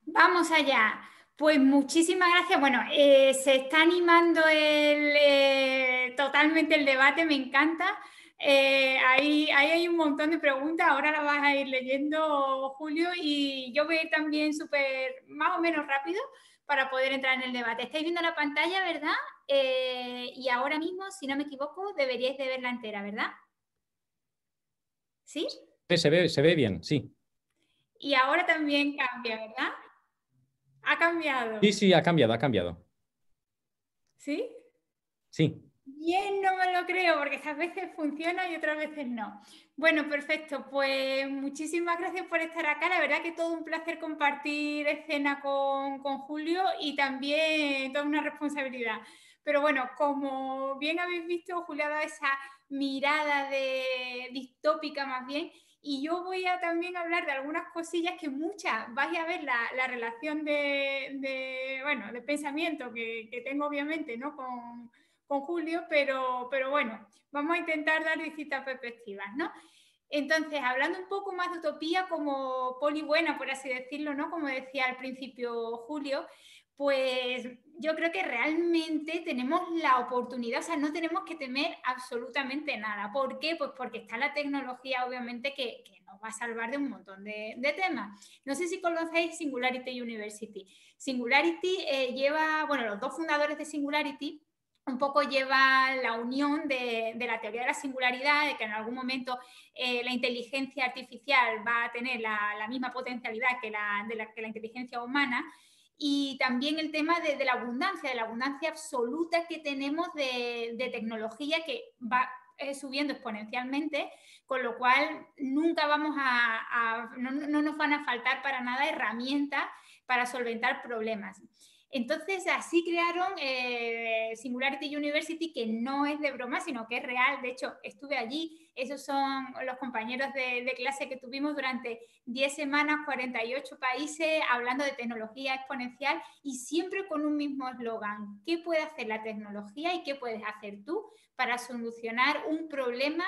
Vamos allá. Pues muchísimas gracias. Bueno, eh, se está animando el, eh, totalmente el debate, me encanta. Eh, ahí, ahí, hay un montón de preguntas, ahora las vas a ir leyendo, Julio, y yo voy también súper, más o menos rápido para poder entrar en el debate. Estáis viendo la pantalla, ¿verdad? Eh, y ahora mismo, si no me equivoco, deberíais de verla entera, ¿verdad? ¿Sí? se ve, se ve bien, sí. Y ahora también cambia, ¿verdad? Ha cambiado. Sí, sí, ha cambiado, ha cambiado. ¿Sí? Sí. Bien, no me lo creo, porque esas veces funciona y otras veces no. Bueno, perfecto. Pues muchísimas gracias por estar acá. La verdad que todo un placer compartir escena con Julio y también toda una responsabilidad. Pero bueno, como bien habéis visto, Julia da esa mirada de distópica más bien, y yo voy a también hablar de algunas cosillas que muchas, vais a ver la, relación de, pensamiento que, tengo obviamente ¿no? con, Julio, pero, pero bueno, vamos a intentar dar distintas perspectivas, ¿no? Entonces, hablando un poco más de utopía como poli buena, por así decirlo, ¿no? Como decía al principio Julio, pues yo creo que realmente tenemos la oportunidad, o sea, no tenemos que temer absolutamente nada. ¿Por qué? Pues porque está la tecnología, obviamente, que, nos va a salvar de un montón de, temas. No sé si conocéis Singularity University. Singularity eh, lleva, bueno, los dos fundadores de Singularity un poco lleva la unión de, la teoría de la singularidad, de que en algún momento eh, la inteligencia artificial va a tener la, misma potencialidad que la inteligencia humana, y también el tema de, la abundancia, de la abundancia absoluta que tenemos de, tecnología que va eh, subiendo exponencialmente, con lo cual nunca vamos a, no, nos van a faltar para nada herramientas para solventar problemas. Entonces, así crearon eh, Singularity University, que no es de broma, sino que es real. De hecho, estuve allí. Esos son los compañeros de, clase que tuvimos durante 10 semanas, 48 países, hablando de tecnología exponencial y siempre con un mismo eslogan. ¿Qué puede hacer la tecnología y qué puedes hacer tú para solucionar un problema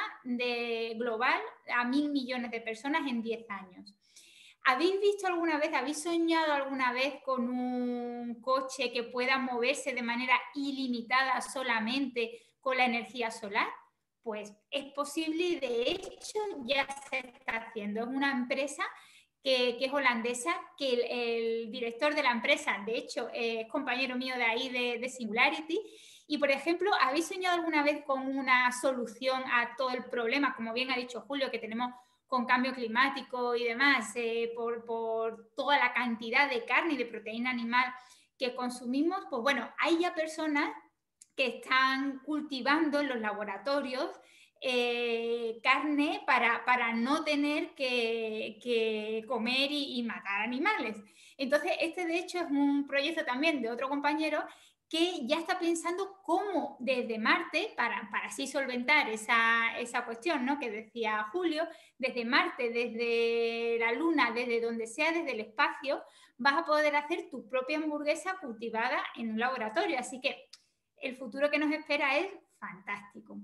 global a mil millones de personas en 10 años? ¿Habéis visto alguna vez, habéis soñado alguna vez con un coche que pueda moverse de manera ilimitada solamente con la energía solar? Pues es posible y de hecho ya se está haciendo. Es una empresa que, es holandesa, que el, director de la empresa, de hecho, es compañero mío de ahí, de Singularity, y, por ejemplo, ¿habéis soñado alguna vez con una solución a todo el problema? Como bien ha dicho Julio, que tenemos con cambio climático y demás, eh, por, toda la cantidad de carne y de proteína animal que consumimos, pues bueno, hay ya personas que están cultivando en los laboratorios eh, carne para, no tener que, comer y, y, matar animales. Entonces, este de hecho es un proyecto también de otro compañero que ya está pensando cómo desde Marte, para, para así solventar esa, esa, cuestión ¿no? que decía Julio, desde Marte, desde la Luna, desde donde sea, desde el espacio, vas a poder hacer tu propia hamburguesa cultivada en un laboratorio. Así que el futuro que nos espera es fantástico.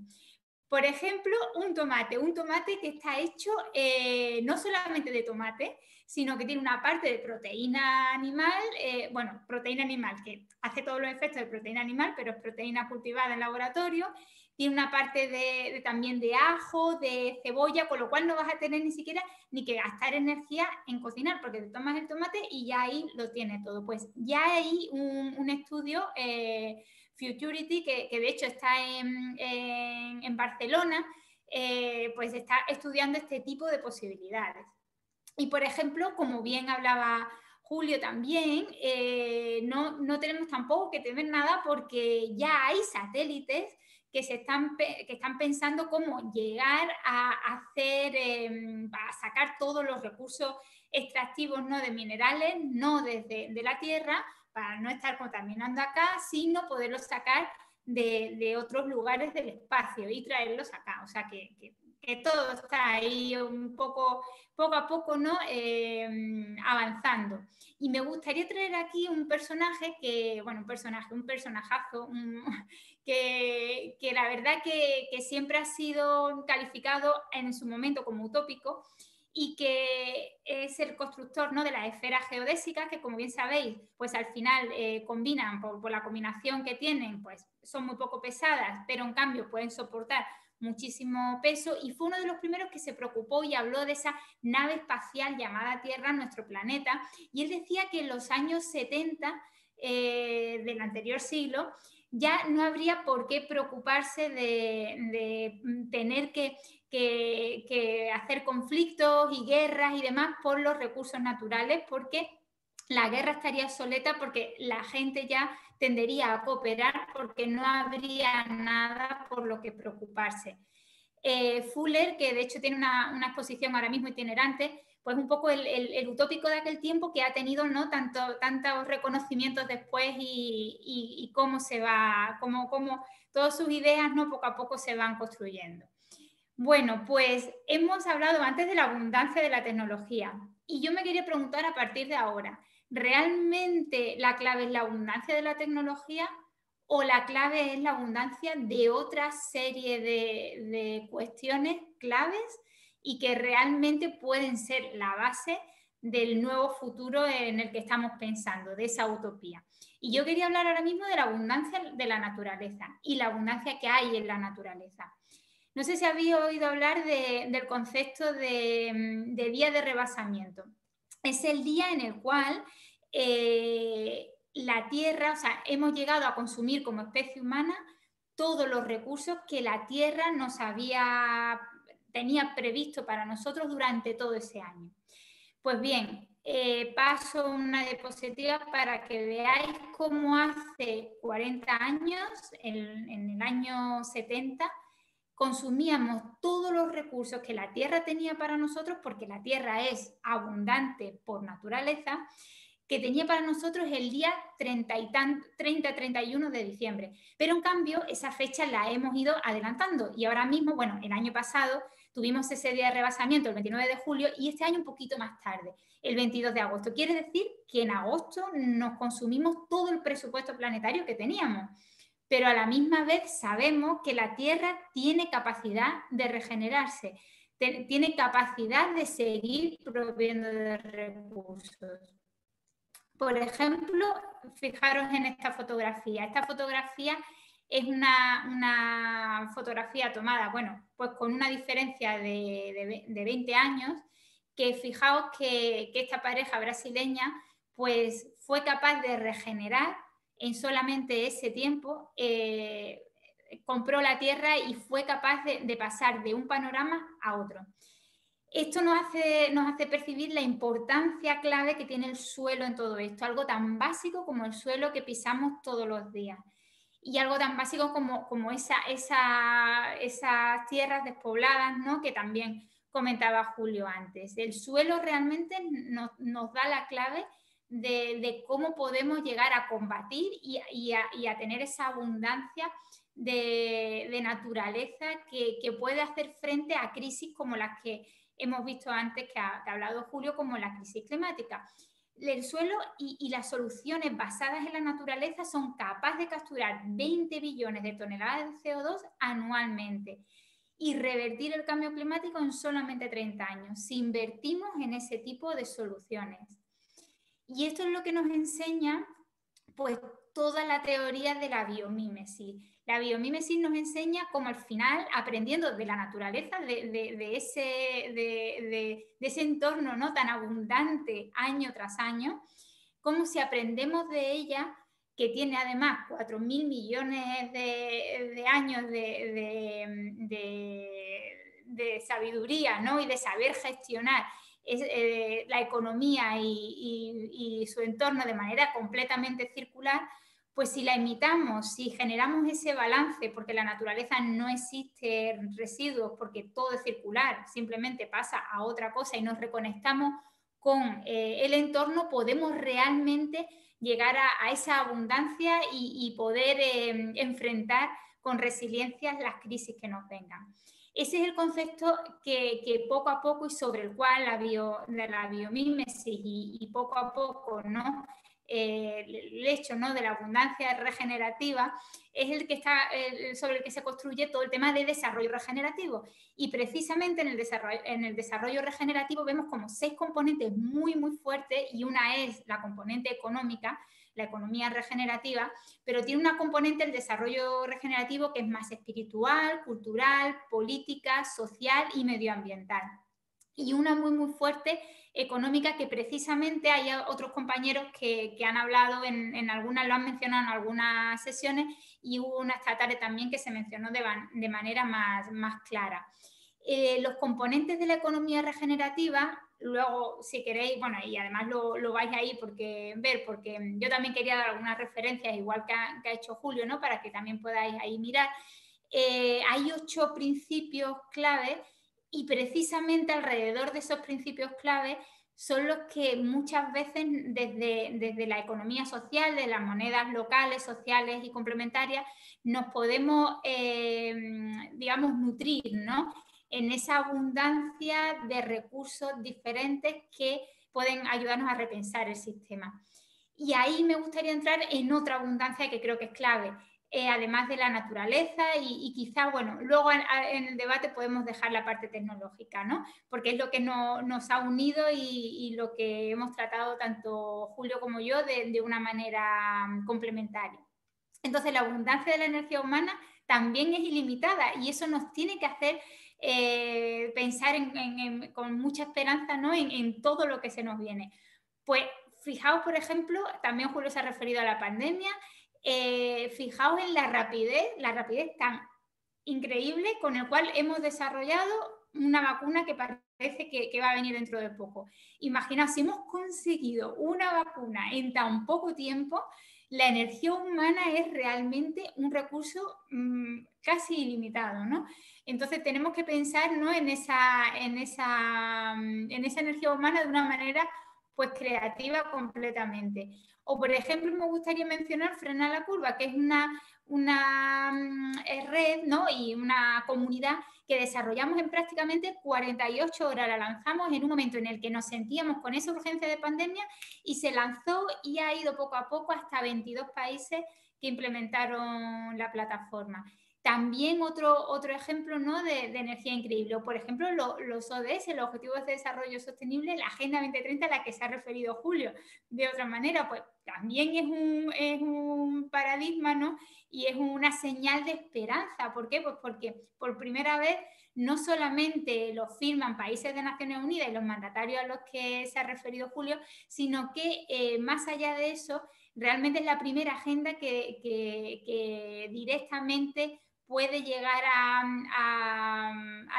Por ejemplo, un tomate, un tomate que está hecho eh, no solamente de tomate, sino que tiene una parte de proteína animal, eh, bueno, proteína animal que hace todos los efectos de proteína animal, pero es proteína cultivada en laboratorio, tiene una parte de, también de ajo, de cebolla, con lo cual no vas a tener ni siquiera ni que gastar energía en cocinar, porque te tomas el tomate y ya ahí lo tiene todo. Pues ya hay un, estudio eh, Futurity, que, de hecho está en, Barcelona, eh, pues está estudiando este tipo de posibilidades. Y por ejemplo, como bien hablaba Julio también, eh, no, tenemos tampoco que temer nada porque ya hay satélites que, están, que están pensando cómo llegar a, hacer, em, sacar todos los recursos extractivos no de minerales, no desde de la tierra, para no estar contaminando acá, sino poderlos sacar de, otros lugares del espacio y traerlos acá. O sea que, todo está ahí un poco, poco a poco ¿no? Eh, avanzando. Y me gustaría traer aquí un personaje que, bueno, un personaje, un personajazo, [laughs] que, la verdad que siempre ha sido calificado en su momento como utópico y que es el constructor ¿no? de las esferas geodésicas, que como bien sabéis, pues al final eh, combinan, por, la combinación que tienen, pues son muy poco pesadas, pero en cambio pueden soportar muchísimo peso y fue uno de los primeros que se preocupó y habló de esa nave espacial llamada Tierra, nuestro planeta, y él decía que en los años 70 eh, del anterior siglo ya no habría por qué preocuparse de tener que que, hacer conflictos y guerras y demás por los recursos naturales, porque la guerra estaría obsoleta porque la gente ya tendería a cooperar porque no habría nada por lo que preocuparse. Eh, Fuller, que de hecho tiene una, exposición ahora mismo itinerante, pues un poco el, utópico de aquel tiempo que ha tenido ¿no? Tanto, tantos reconocimientos después y, cómo se va, cómo, todas sus ideas ¿no? poco a poco se van construyendo. Bueno, pues hemos hablado antes de la abundancia de la tecnología y yo me quería preguntar a partir de ahora, ¿realmente la clave es la abundancia de la tecnología o la clave es la abundancia de otra serie de, cuestiones claves y que realmente pueden ser la base del nuevo futuro en el que estamos pensando, de esa utopía? Y yo quería hablar ahora mismo de la abundancia de la naturaleza y la abundancia que hay en la naturaleza. No sé si habéis oído hablar del concepto mm, de, día de rebasamiento. Es el día en el cual eh, la Tierra, o sea, hemos llegado a consumir como especie humana todos los recursos que la Tierra nos había, tenía previsto para nosotros durante todo ese año. Pues bien, eh, paso una diapositiva para que veáis cómo hace 40 años, en el año 70, consumíamos todos los recursos que la tierra tenía para nosotros, porque la tierra es abundante por naturaleza, que tenía para nosotros el día 30-31 de diciembre. Pero en cambio, esa fecha la hemos ido adelantando y ahora mismo, bueno, el año pasado tuvimos ese día de rebasamiento el 29 de julio y este año un poquito más tarde, el 22 de agosto. Quiere decir que en agosto nos consumimos todo el presupuesto planetario que teníamos pero a la misma vez sabemos que la Tierra tiene capacidad de regenerarse, tiene capacidad de seguir proviendo de recursos. Por ejemplo, fijaros en esta fotografía. Esta fotografía es una, fotografía tomada, bueno, pues con una diferencia de, 20 años, que fijaos que, que esta pareja brasileña pues fue capaz de regenerar en solamente ese tiempo, eh, compró la tierra y fue capaz de, pasar de un panorama a otro. Esto nos hace, nos hace percibir la importancia clave que tiene el suelo en todo esto, algo tan básico como el suelo que pisamos todos los días y algo tan básico como, esa, esas tierras despobladas ¿no? que también comentaba Julio antes. El suelo realmente nos da la clave de, cómo podemos llegar a combatir y, a, tener esa abundancia de, naturaleza que, puede hacer frente a crisis como las que hemos visto antes que ha, hablado Julio, como la crisis climática. El suelo y, y, las soluciones basadas en la naturaleza son capaces de capturar 20 billones de toneladas de CO2 anualmente y revertir el cambio climático en solamente 30 años si invertimos en ese tipo de soluciones. Y esto es lo que nos enseña pues toda la teoría de la biomímesis. La biomímesis nos enseña cómo al final, aprendiendo de la naturaleza, de, ese, entorno ¿no? tan abundante año tras año, cómo si aprendemos de ella, que tiene además 4.000 millones de, años de, sabiduría ¿no? y de saber gestionar eh, la economía y, su entorno de manera completamente circular, pues si la imitamos, si generamos ese balance, porque la naturaleza no existe residuos, porque todo es circular, simplemente pasa a otra cosa y nos reconectamos con eh, el entorno, podemos realmente llegar a, esa abundancia y, poder eh, enfrentar con resiliencia las crisis que nos vengan. Ese es el concepto que, poco a poco y sobre el cual la, la biomímesis y, poco a poco ¿no? Eh, el hecho ¿no? de la abundancia regenerativa es el que está, sobre el que se construye todo el tema de desarrollo regenerativo. Y precisamente en el desarrollo, en el desarrollo regenerativo vemos como seis componentes muy, muy fuertes y una es la componente económica, la economía regenerativa, pero tiene una componente, el desarrollo regenerativo, que es más espiritual, cultural, política, social y medioambiental. Y una muy, muy fuerte económica que precisamente hay otros compañeros que, han hablado en, algunas, lo han mencionado en algunas sesiones y hubo una esta tarde también que se mencionó de, de manera más, clara. Eh, los componentes de la economía regenerativa Luego, si queréis, bueno, y además lo, vais ahí porque ver, porque yo también quería dar algunas referencias, igual que ha, hecho Julio, ¿no? Para que también podáis ahí mirar. Eh, hay ocho principios clave y precisamente alrededor de esos principios clave son los que muchas veces desde, desde la economía social, de las monedas locales, sociales y complementarias, nos podemos, eh, digamos, nutrir, ¿no? en esa abundancia de recursos diferentes que pueden ayudarnos a repensar el sistema. Y ahí me gustaría entrar en otra abundancia que creo que es clave, eh, además de la naturaleza y, y quizá, bueno, luego en, el debate podemos dejar la parte tecnológica, ¿no? Porque es lo que nos ha unido y, lo que hemos tratado tanto Julio como yo de una manera mm, complementaria. Entonces, la abundancia de la energía humana también es ilimitada y eso nos tiene que hacer eh, pensar con mucha esperanza ¿no? en, todo lo que se nos viene. Pues fijaos, por ejemplo, también Julio se ha referido a la pandemia, eh, fijaos en la rapidez, la rapidez tan increíble con el cual hemos desarrollado una vacuna que parece que, que, va a venir dentro de poco. Imaginaos, si hemos conseguido una vacuna en tan poco tiempo, la energía humana es realmente un recurso mm, casi ilimitado, Entonces tenemos que pensar ¿no? en, esa, esa, mm, en esa energía humana de una manera pues creativa completamente. O por ejemplo, me gustaría mencionar Frenar la Curva, que es una, una mm, eh, red ¿no? y una comunidad que desarrollamos en prácticamente 48 horas. La lanzamos en un momento en el que nos sentíamos con esa urgencia de pandemia y se lanzó y ha ido poco a poco hasta 22 países que implementaron la plataforma. También otro, otro ejemplo ¿no? de, energía increíble, por ejemplo, los ODS, los Objetivos de Desarrollo Sostenible, la Agenda 2030 a la que se ha referido Julio. De otra manera, pues también es un, es un paradigma ¿no? y es una señal de esperanza. ¿Por qué? Pues porque por primera vez no solamente lo firman países de Naciones Unidas y los mandatarios a los que se ha referido Julio, sino que eh, más allá de eso, realmente es la primera agenda que, directamente puede llegar a,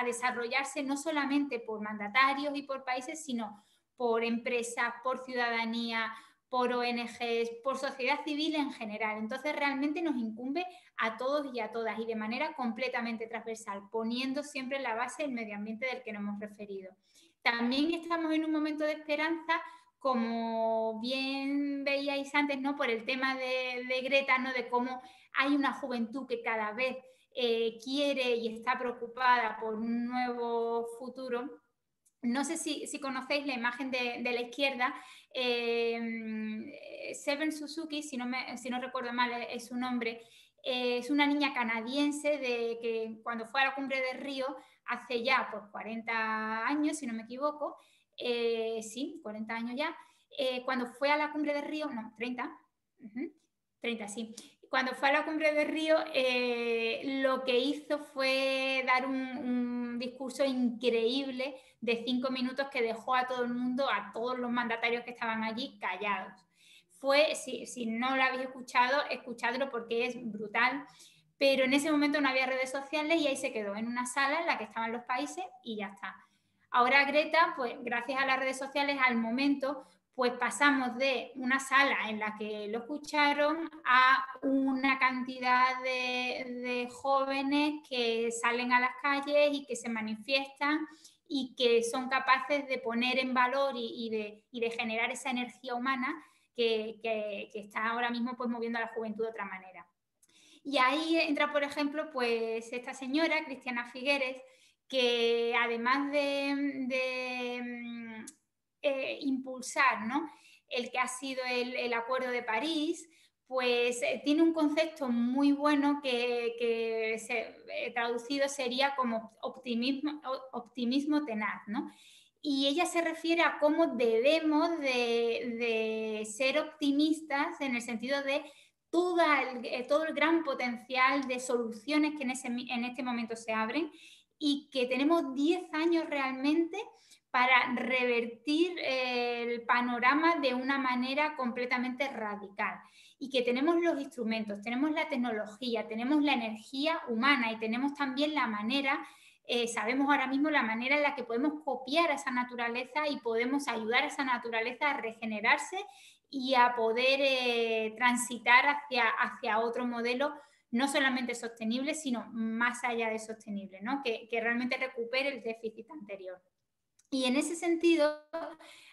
desarrollarse no solamente por mandatarios y por países, sino por empresas, por ciudadanía, por ONGs, por sociedad civil en general. Entonces realmente nos incumbe a todos y a todas y de manera completamente transversal, poniendo siempre en la base el medio ambiente del que nos hemos referido. También estamos en un momento de esperanza como bien veíais antes, ¿no? Por el tema de, Greta, ¿no? De cómo hay una juventud que cada vez eh, quiere y está preocupada por un nuevo futuro. No sé si, conocéis la imagen de, la izquierda, eh, Seven Suzuki, si no, si no recuerdo mal, es su nombre. Eh, es una niña canadiense de que cuando fue a la cumbre de Río, hace ya por pues, 40 años, si no me equivoco, eh, sí, 40 años ya, cuando fue a la cumbre de Río, no, 30, 30, sí, cuando fue a la cumbre de Río, eh, lo que hizo fue dar un, discurso increíble de cinco minutos que dejó a todo el mundo, a todos los mandatarios que estaban allí, callados. Fue, si, si no lo habéis escuchado, escuchadlo porque es brutal. Pero en ese momento no había redes sociales y ahí se quedó, en una sala en la que estaban los países y ya está. Ahora Greta, pues gracias a las redes sociales, al momento pues pasamos de una sala en la que lo escucharon a una cantidad de, jóvenes que salen a las calles y que se manifiestan y que son capaces de poner en valor y, de, de, generar esa energía humana que, está ahora mismo pues, moviendo a la juventud de otra manera. Y ahí entra, por ejemplo, pues esta señora, Cristiana Figueres, que además de eh, impulsar, El que ha sido el, Acuerdo de París, pues eh, tiene un concepto muy bueno que, se, eh, traducido sería como optimismo, optimismo tenaz, Y ella se refiere a cómo debemos de, ser optimistas en el sentido de todo el gran potencial de soluciones que en, en este momento se abren y que tenemos 10 años realmente para revertir eh, el panorama de una manera completamente radical. Y que tenemos los instrumentos, tenemos la tecnología, tenemos la energía humana y tenemos también la manera, eh, sabemos ahora mismo la manera en la que podemos copiar a esa naturaleza y podemos ayudar a esa naturaleza a regenerarse y a poder eh, transitar hacia, hacia otro modelo no solamente sostenible, sino más allá de sostenible, que realmente recupere el déficit anterior. Y en ese sentido,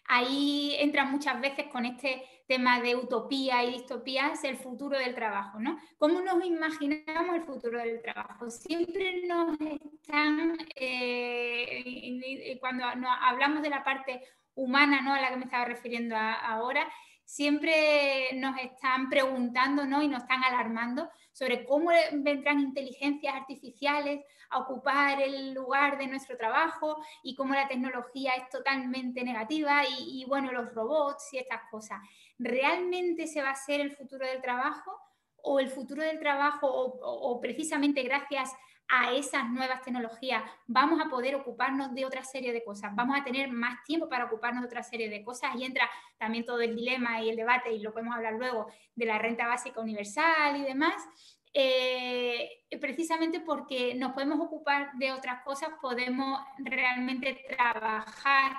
ahí entra muchas veces con este tema de utopía y distopía, es el futuro del trabajo, ¿no? ¿Cómo nos imaginamos el futuro del trabajo? Siempre nos están, eh, cuando hablamos de la parte humana, A la que me estaba refiriendo ahora, siempre nos están preguntando y nos están alarmando sobre cómo vendrán inteligencias artificiales ocupar el lugar de nuestro trabajo y cómo la tecnología es totalmente negativa y, bueno, los robots y estas cosas. ¿Realmente se va a ser el futuro del trabajo? o el futuro del trabajo o, o, precisamente gracias a esas nuevas tecnologías vamos a poder ocuparnos de otra serie de cosas, vamos a tener más tiempo para ocuparnos de otra serie de cosas y entra también todo el dilema y el debate y lo podemos hablar luego de la renta básica universal y demás, eh, precisamente porque nos podemos ocupar de otras cosas, podemos realmente trabajar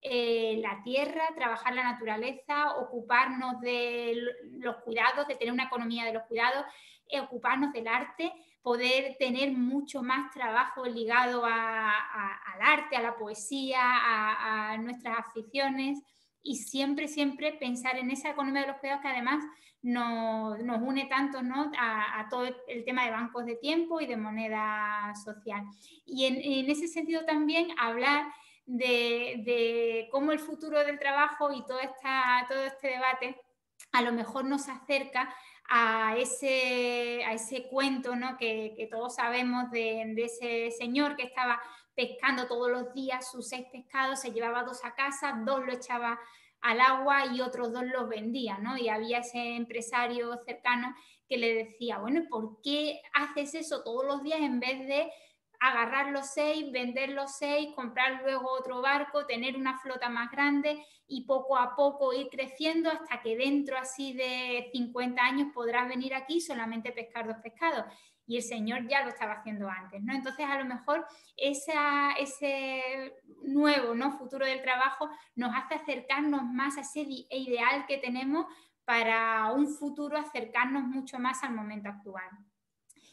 eh, la tierra, trabajar la naturaleza, ocuparnos de los cuidados, de tener una economía de los cuidados, eh, ocuparnos del arte, poder tener mucho más trabajo ligado al arte, a la poesía, a nuestras aficiones y siempre, siempre pensar en esa economía de los cuidados que además nos, nos une tanto ¿no? a, todo el tema de bancos de tiempo y de moneda social. Y en, ese sentido también hablar de, cómo el futuro del trabajo y todo, todo este debate a lo mejor nos acerca a ese, a ese cuento ¿no? que, todos sabemos de, de, ese señor que estaba pescando todos los días sus seis pescados, se llevaba dos a casa, dos lo echaba al agua y otros dos los vendían, ¿no? Y había ese empresario cercano que le decía, bueno, ¿por qué haces eso todos los días en vez de agarrar los seis, vender los seis, comprar luego otro barco, tener una flota más grande y poco a poco ir creciendo hasta que dentro así de 50 años podrás venir aquí solamente pescar dos pescados y el Señor ya lo estaba haciendo antes, ¿no? Entonces a lo mejor ese nuevo ¿no? futuro del trabajo nos hace acercarnos más a ese e ideal que tenemos para un futuro acercarnos mucho más al momento actual.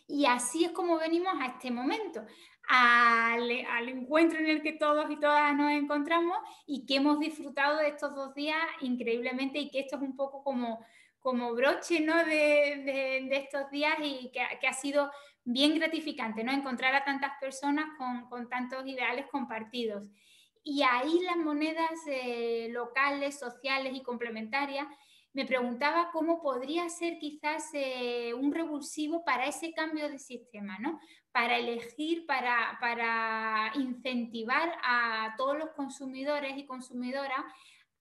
Y así es como venimos a este momento, al, encuentro en el que todos y todas nos encontramos y que hemos disfrutado de estos dos días increíblemente y que esto es un poco como como broche ¿no? de, estos días y que, ha sido bien gratificante, ¿no? Encontrar a tantas personas con, tantos ideales compartidos. Y ahí las monedas eh, locales, sociales y complementarias, me preguntaba cómo podría ser quizás eh, un revulsivo para ese cambio de sistema, ¿no? Para elegir, para, para incentivar a todos los consumidores y consumidoras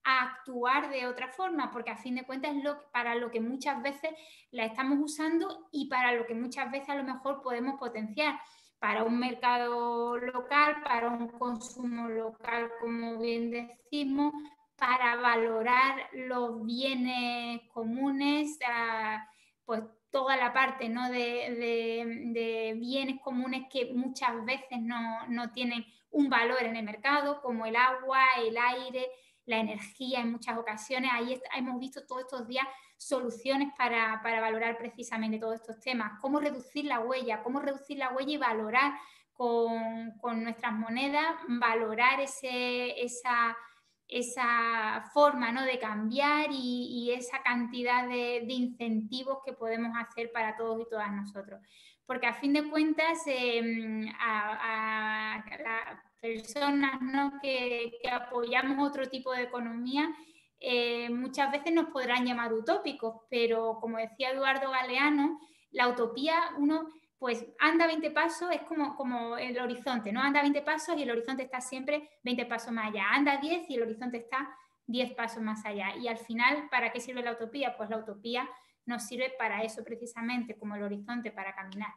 actuar de otra forma, porque a fin de cuentas es para lo que muchas veces la estamos usando y para lo que muchas veces a lo mejor podemos potenciar para un mercado local, para un consumo local, como bien decimos, para valorar los bienes comunes, ah, pues toda la parte de, de, bienes comunes que muchas veces no, no tienen un valor en el mercado, como el agua, el aire, la energía en muchas ocasiones. Ahí hemos visto todos estos días soluciones para, valorar precisamente todos estos temas. Cómo reducir la huella, cómo reducir la huella y valorar con, nuestras monedas, valorar ese, esa, esa forma ¿no? de cambiar y, esa cantidad de, incentivos que podemos hacer para todos y todas nosotros. Porque a fin de cuentas, em, personas ¿no? que, apoyamos otro tipo de economía, eh, muchas veces nos podrán llamar utópicos, pero como decía Eduardo Galeano, la utopía uno pues anda 20 pasos, es como, como el horizonte, ¿no? Anda 20 pasos y el horizonte está siempre 20 pasos más allá, anda 10 y el horizonte está 10 pasos más allá. Y al final, ¿para qué sirve la utopía? Pues la utopía nos sirve para eso precisamente, como el horizonte, para caminar.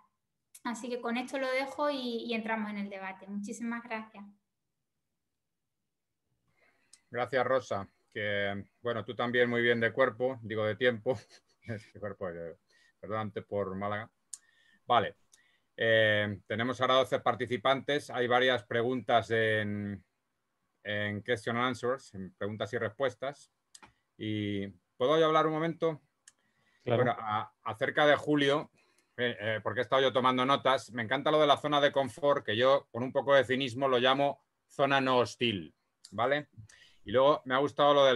Así que con esto lo dejo y, entramos en el debate. Muchísimas gracias. Gracias, Rosa. bueno, tú también muy bien de cuerpo, digo de tiempo. [laughs] perdón, por Málaga. Vale. Eh, tenemos ahora 12 participantes. Hay varias preguntas en, question and answers, en preguntas y respuestas. Y ¿Puedo hablar un momento? acerca de Julio, eh, eh, porque he estado yo tomando notas, me encanta lo de la zona de confort, que yo con un poco de cinismo lo llamo zona no hostil, ¿vale? Y luego me ha gustado lo de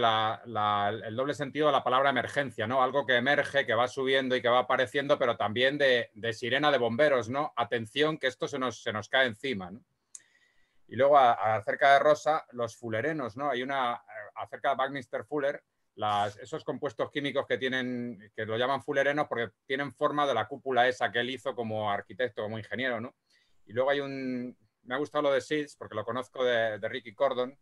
el doble sentido de la palabra emergencia, ¿no? Algo que emerge, que va subiendo y que va apareciendo, pero también de, sirena de bomberos, ¿no? Atención, que esto se nos, cae encima, Y luego acerca de Rosa, los Fullerenos, ¿no? Hay una, eh, acerca de Buckminster Fuller, esos compuestos químicos que tienen, que lo llaman fullerenos porque tienen forma de la cúpula esa que él hizo como arquitecto, como ingeniero, ¿no? Y luego hay un, me ha gustado lo de Seeds porque lo conozco de, Ricky Cordon.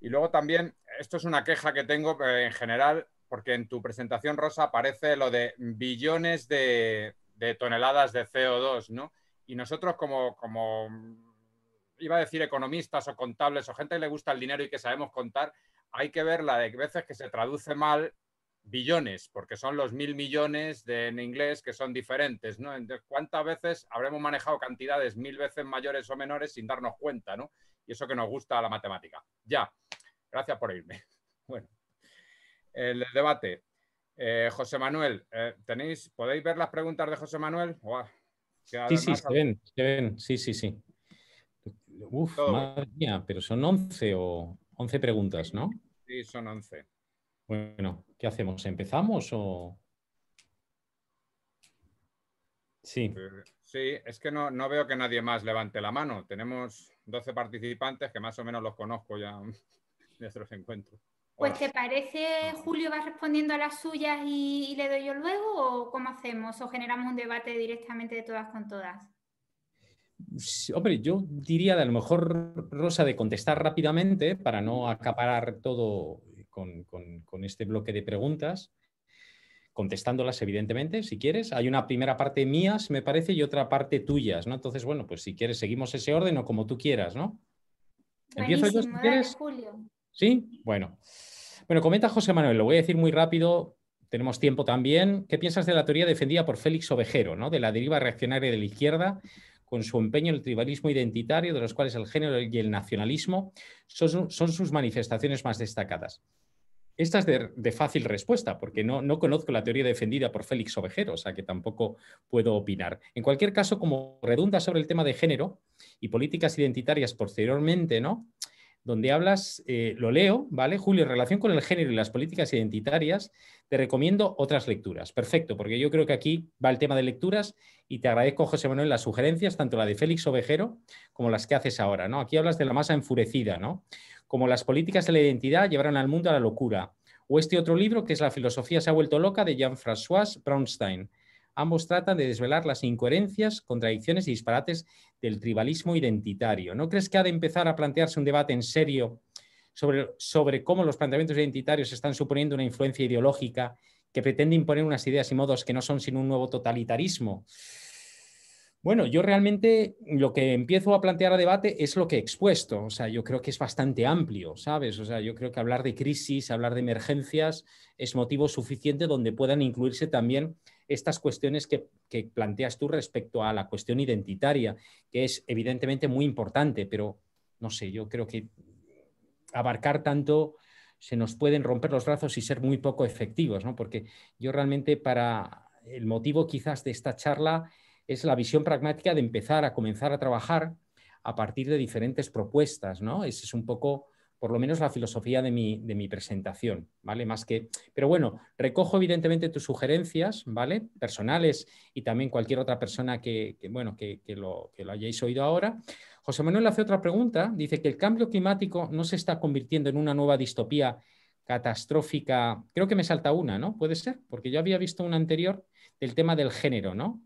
Y luego también, esto es una queja que tengo eh, en general, porque en tu presentación, Rosa, aparece lo de billones de, de toneladas de CO2, ¿no? Y nosotros como, como iba a decir economistas o contables o gente que le gusta el dinero y que sabemos contar, hay que ver la de veces que se traduce mal billones, porque son los mil millones de, en inglés que son diferentes, ¿no? Entonces, ¿cuántas veces habremos manejado cantidades mil veces mayores o menores sin darnos cuenta, ¿no? Y eso que nos gusta la matemática. Ya, gracias por irme. [laughs] Bueno, el debate. Eh, José Manuel, eh, tenéis, ¿podéis ver las preguntas de José Manuel? Sí, sí, se ven, sí, sí, sí. Uf, madre mía, pero son 11 o, 11 preguntas, ¿no? Sí, son 11. Bueno, ¿qué hacemos? ¿Empezamos o...? Sí. Eh, sí, es que no, no veo que nadie más levante la mano. Tenemos 12 participantes que más o menos los conozco ya en [laughs] nuestros encuentros. Pues te parece, Julio, va respondiendo a las suyas y, y, le doy yo luego, o cómo hacemos, o generamos un debate directamente de todas con todas hombre, yo diría de a lo mejor, Rosa, de contestar rápidamente para no acaparar todo con, este bloque de preguntas, contestándolas evidentemente, si quieres. Hay una primera parte mías, me parece, y otra parte tuyas, ¿no? Entonces, bueno, pues si quieres, seguimos ese orden o como tú quieras, ¿no? ¿Empiezo yo Sí, bueno. Bueno, comenta José Manuel, lo voy a decir muy rápido tenemos tiempo también. ¿Qué piensas de la teoría defendida por Félix Ovejero, de la deriva reaccionaria de la izquierda, con su empeño en el tribalismo identitario, de los cuales el género y el nacionalismo son, sus manifestaciones más destacadas. Esta es de, fácil respuesta, porque no, no, conozco la teoría defendida por Félix Ovejero, o sea que tampoco puedo opinar. En cualquier caso, como redunda sobre el tema de género y políticas identitarias posteriormente, ¿no? Donde hablas, eh, lo leo, ¿vale? Julio, en relación con el género y las políticas identitarias, te recomiendo otras lecturas. Perfecto, porque yo creo que aquí va el tema de lecturas y te agradezco, José Manuel, las sugerencias, tanto la de Félix Ovejero como las que haces ahora. ¿no? Aquí hablas de la masa enfurecida, ¿no? como las políticas de la identidad llevaron al mundo a la locura, o este otro libro que es La filosofía se ha vuelto loca de Jean-François Braunstein. Ambos tratan de desvelar las incoherencias, contradicciones y disparates del tribalismo identitario. ¿No crees que ha de empezar a plantearse un debate en serio sobre, sobre cómo los planteamientos identitarios están suponiendo una influencia ideológica que pretende imponer unas ideas y modos que no son sino un nuevo totalitarismo. Bueno, yo realmente lo que empiezo a plantear a debate es lo que he expuesto. O sea, yo creo que es bastante amplio, ¿sabes? O sea, yo creo que hablar de crisis, hablar de emergencias, es motivo suficiente donde puedan incluirse también estas cuestiones que, que planteas tú respecto a la cuestión identitaria, que es evidentemente muy importante, pero no sé, yo creo que abarcar tanto se nos pueden romper los brazos y ser muy poco efectivos, ¿no? Porque yo realmente para el motivo quizás de esta charla es la visión pragmática de empezar a comenzar a trabajar a partir de diferentes propuestas, ¿no? Ese es un poco por lo menos la filosofía de mi, presentación, ¿vale? Más que, pero bueno, recojo evidentemente tus sugerencias, ¿vale? Personales y también cualquier otra persona que, bueno, que, lo, hayáis oído ahora. José Manuel hace otra pregunta, dice que el cambio climático no se está convirtiendo en una nueva distopía catastrófica, creo que me salta una, ¿no? Puede ser, porque yo había visto una anterior del tema del género, ¿no?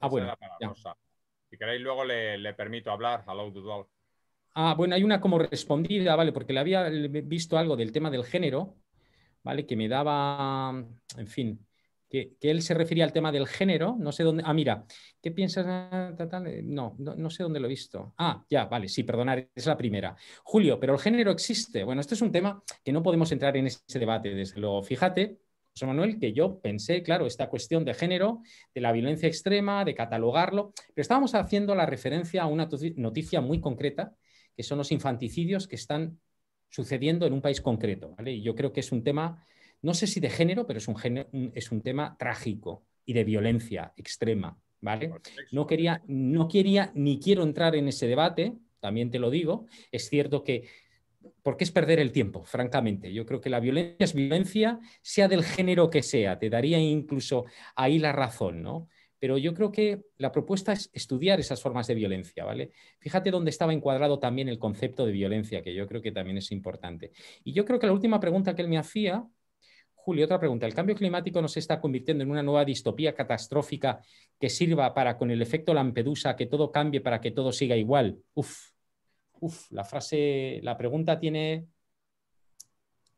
Ah, bueno. Si queréis, luego le, permito hablar. Hello, Dudol. Ah, bueno, hay una como respondida, ¿vale? Porque le había visto algo del tema del género, ¿vale? Que me daba, en fin, que, él se refería al tema del género, no sé dónde. Ah, mira, ¿qué piensas? Ah, eh, no, no, no, sé dónde lo he visto. Ah, ya, vale, sí, perdonar, es la primera. Julio, pero el género existe. Bueno, este es un tema que no podemos entrar en ese debate, desde luego. Fíjate, José Manuel, que yo pensé, claro, esta cuestión de género, de la violencia extrema, de catalogarlo, pero estábamos haciendo la referencia a una noticia muy concreta que son los infanticidios que están sucediendo en un país concreto. ¿vale? Y yo creo que es un tema, no sé si de género, pero es un, tema trágico y de violencia extrema. ¿vale? No, quería, no quería ni quiero entrar en ese debate, también te lo digo. Es cierto que, porque es perder el tiempo, francamente. Yo creo que la violencia es violencia, sea del género que sea. Te daría incluso ahí la razón, ¿no? Pero yo creo que la propuesta es estudiar esas formas de violencia, ¿vale? Fíjate dónde estaba encuadrado también el concepto de violencia, que yo creo que también es importante. Y yo creo que la última pregunta que él me hacía, Julio, otra pregunta. ¿El cambio climático no se está convirtiendo en una nueva distopía catastrófica que sirva para, con el efecto Lampedusa, que todo cambie para que todo siga igual? Uf, uf, la frase, la pregunta tiene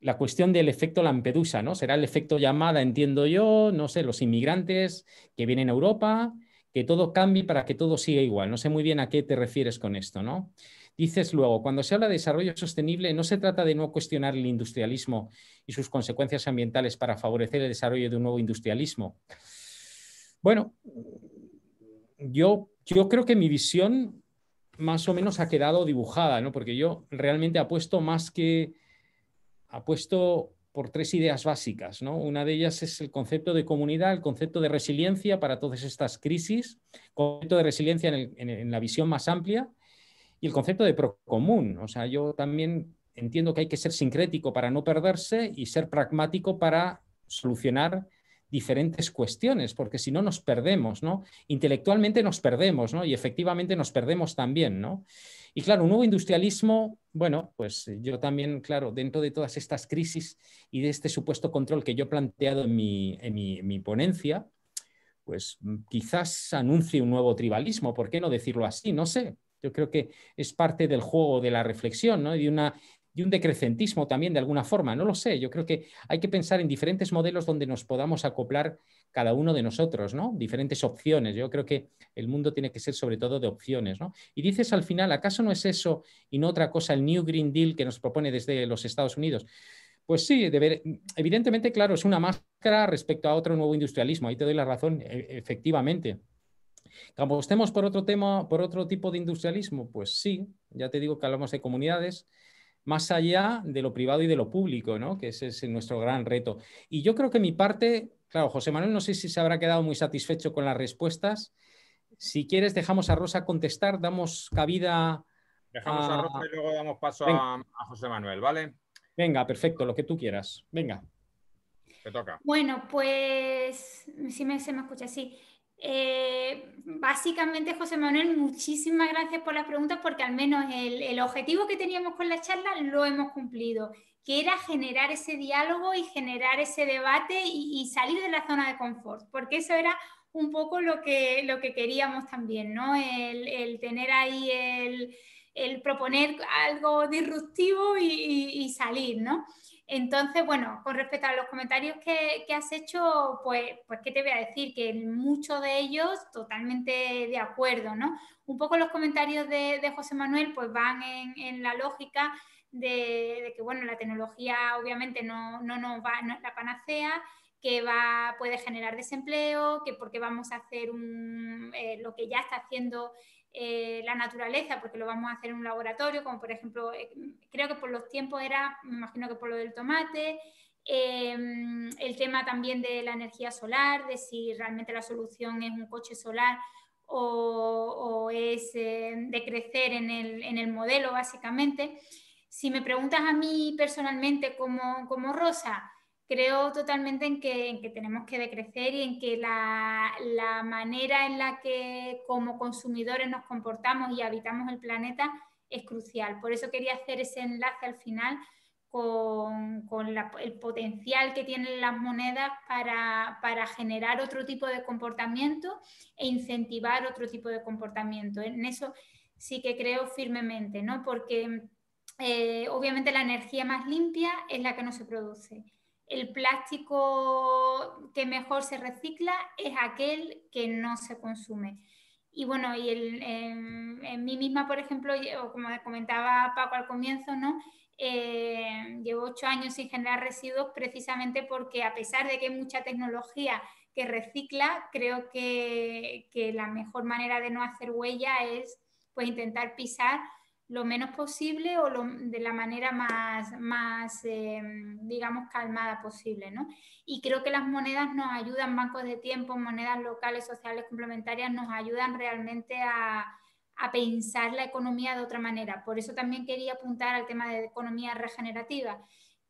la cuestión del efecto Lampedusa, ¿no? Será el efecto llamada, entiendo yo, no sé, los inmigrantes que vienen a Europa, que todo cambie para que todo siga igual. No sé muy bien a qué te refieres con esto, ¿no? Dices luego, cuando se habla de desarrollo sostenible, no se trata de no cuestionar el industrialismo y sus consecuencias ambientales para favorecer el desarrollo de un nuevo industrialismo. Bueno, yo, yo creo que mi visión más o menos ha quedado dibujada, ¿no? Porque yo realmente apuesto más que apuesto por tres ideas básicas. ¿no? Una de ellas es el concepto de comunidad, el concepto de resiliencia para todas estas crisis, concepto de resiliencia en, la visión más amplia y el concepto de procomún. O sea, yo también entiendo que hay que ser sincrético para no perderse y ser pragmático para solucionar diferentes cuestiones, porque si no nos perdemos, ¿no? Intelectualmente nos perdemos, ¿no? Y efectivamente nos perdemos también, ¿no? Y claro, un nuevo industrialismo, bueno, pues yo también, claro, dentro de todas estas crisis y de este supuesto control que yo he planteado en mi, en mi, ponencia, pues quizás anuncie un nuevo tribalismo, ¿por qué no decirlo así? No sé. Yo creo que es parte del juego de la reflexión ¿no? y de una y un decrecentismo también de alguna forma, no lo sé, yo creo que hay que pensar en diferentes modelos donde nos podamos acoplar cada uno de nosotros, ¿no? Diferentes opciones, yo creo que el mundo tiene que ser sobre todo de opciones, Y dices al final, ¿acaso no es eso y no otra cosa el New Green Deal que nos propone desde los Estados Unidos? Pues sí, evidentemente, claro, es una máscara respecto a otro nuevo industrialismo, ahí te doy la razón, e, efectivamente. estemos por otro tema, por otro tipo de industrialismo? Pues sí, ya te digo que hablamos de comunidades, más allá de lo privado y de lo público, ¿no? que ese es nuestro gran reto. Y yo creo que mi parte, claro, José Manuel, no sé si se habrá quedado muy satisfecho con las respuestas. Si quieres, dejamos a Rosa contestar, damos cabida. Dejamos a, Rosa y luego damos paso a, José Manuel, ¿vale? Venga, perfecto, lo que tú quieras. Venga. Te toca. Bueno, pues si me, se me escucha, sí. Eh, básicamente, José Manuel, muchísimas gracias por las preguntas porque al menos el, objetivo que teníamos con la charla lo hemos cumplido, que era generar ese diálogo y generar ese debate y, salir de la zona de confort, porque eso era un poco lo que, queríamos también, ¿no? El, tener ahí el, proponer algo disruptivo y, y salir, ¿no? Entonces, bueno, con respecto a los comentarios que, has hecho, pues, pues, ¿qué te voy a decir? Que muchos de ellos totalmente de acuerdo, ¿no? Un poco los comentarios de, José Manuel, pues van en, la lógica de, que, bueno, la tecnología obviamente no, no nos va, no es la panacea, que va, puede generar desempleo, que porque vamos a hacer eh, lo que ya está haciendo eh, la naturaleza, porque lo vamos a hacer en un laboratorio, como por ejemplo, eh, creo que por los tiempos era, me imagino que por lo del tomate, em, el tema también de la energía solar, de si realmente la solución es un coche solar o, es em, de crecer en el, modelo, básicamente. Si me preguntas a mí personalmente como Rosa, creo totalmente en que, tenemos que decrecer y en que la, manera en la que como consumidores nos comportamos y habitamos el planeta es crucial. Por eso quería hacer ese enlace al final con, el potencial que tienen las monedas para, generar otro tipo de comportamiento e incentivar otro tipo de comportamiento. En eso sí que creo firmemente, Porque eh, obviamente la energía más limpia es la que no se produce el plástico que mejor se recicla es aquel que no se consume. Y bueno, y em, en, mí misma, por ejemplo, como comentaba Paco al comienzo, ¿no? Eh, llevo ocho años sin generar residuos precisamente porque a pesar de que hay mucha tecnología que recicla, creo que, la mejor manera de no hacer huella es pues, intentar pisar lo menos posible o de la manera más, em, digamos, calmada posible. Y creo que las monedas nos ayudan, bancos de tiempo, monedas locales, sociales, complementarias, nos ayudan realmente a, pensar la economía de otra manera. Por eso también quería apuntar al tema de economía regenerativa,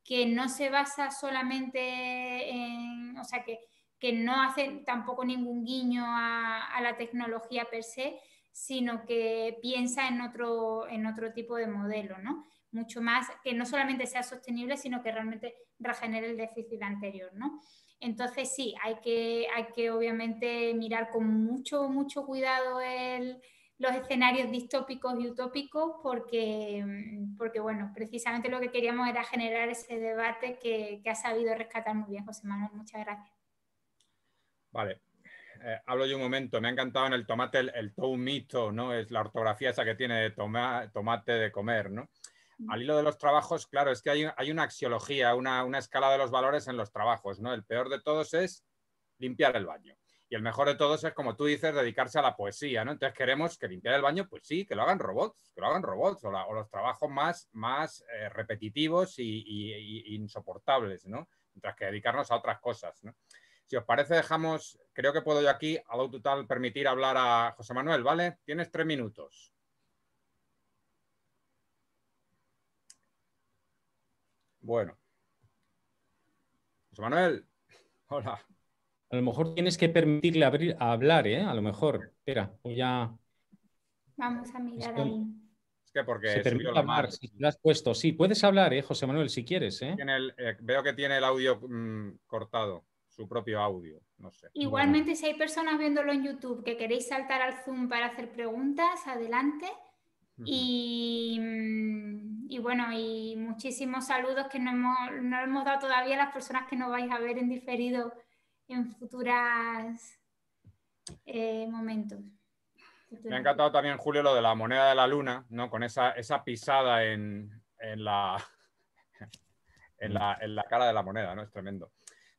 que no se basa solamente en, o sea, que, no hace tampoco ningún guiño a la tecnología per se, sino que piensa en otro, en otro tipo de modelo, ¿no? Mucho más, que no solamente sea sostenible, sino que realmente regenere el déficit anterior, ¿no? Entonces sí, hay que, hay que obviamente mirar con mucho, mucho cuidado los escenarios distópicos y utópicos porque, mm, porque, bueno, precisamente lo que queríamos era generar ese debate que, que ha sabido rescatar muy bien José Manuel. Muchas gracias. Vale, eh, hablo yo un momento, me ha encantado en el tomate el, tomito, ¿no? Es la ortografía esa que tiene de tomate de comer, ¿no? Al hilo de los trabajos, claro, es que hay, hay una axiología, una, una, escala de los valores en los trabajos, ¿no? El peor de todos es limpiar el baño. Y el mejor de todos es, como tú dices, dedicarse a la poesía, ¿no? Entonces queremos que limpiar el baño, pues sí, que lo hagan robots, que lo hagan robots, o, los trabajos más, más eh, repetitivos e insoportables, ¿no? Mientras que dedicarnos a otras cosas, ¿no? Si os parece, dejamos, creo que puedo yo aquí, a lo total, permitir hablar a José Manuel, ¿vale? Tienes tres minutos. Bueno. José Manuel, [laughs] hola. A lo mejor tienes que permitirle abrir, a hablar, ¿eh? A lo mejor. Espera, pues ya. Vamos a mirar ahí. Es que porque Se permite la si has puesto. Sí, puedes hablar, ¿eh, José Manuel, si quieres. ¿eh? eh veo que tiene el audio mm, cortado propio audio. No sé. Igualmente, si hay personas viéndolo en YouTube que queréis saltar al Zoom para hacer preguntas, adelante. Mm, y, bueno, y muchísimos saludos que no hemos, no hemos dado todavía a las personas que nos vais a ver en diferido en futuras eh, momentos. Me ha encantado también, Julio, lo de la moneda de la luna, ¿no? Con esa, esa pisada en, en, la, [laughs] en, la, en la cara de la moneda, ¿no? Es tremendo.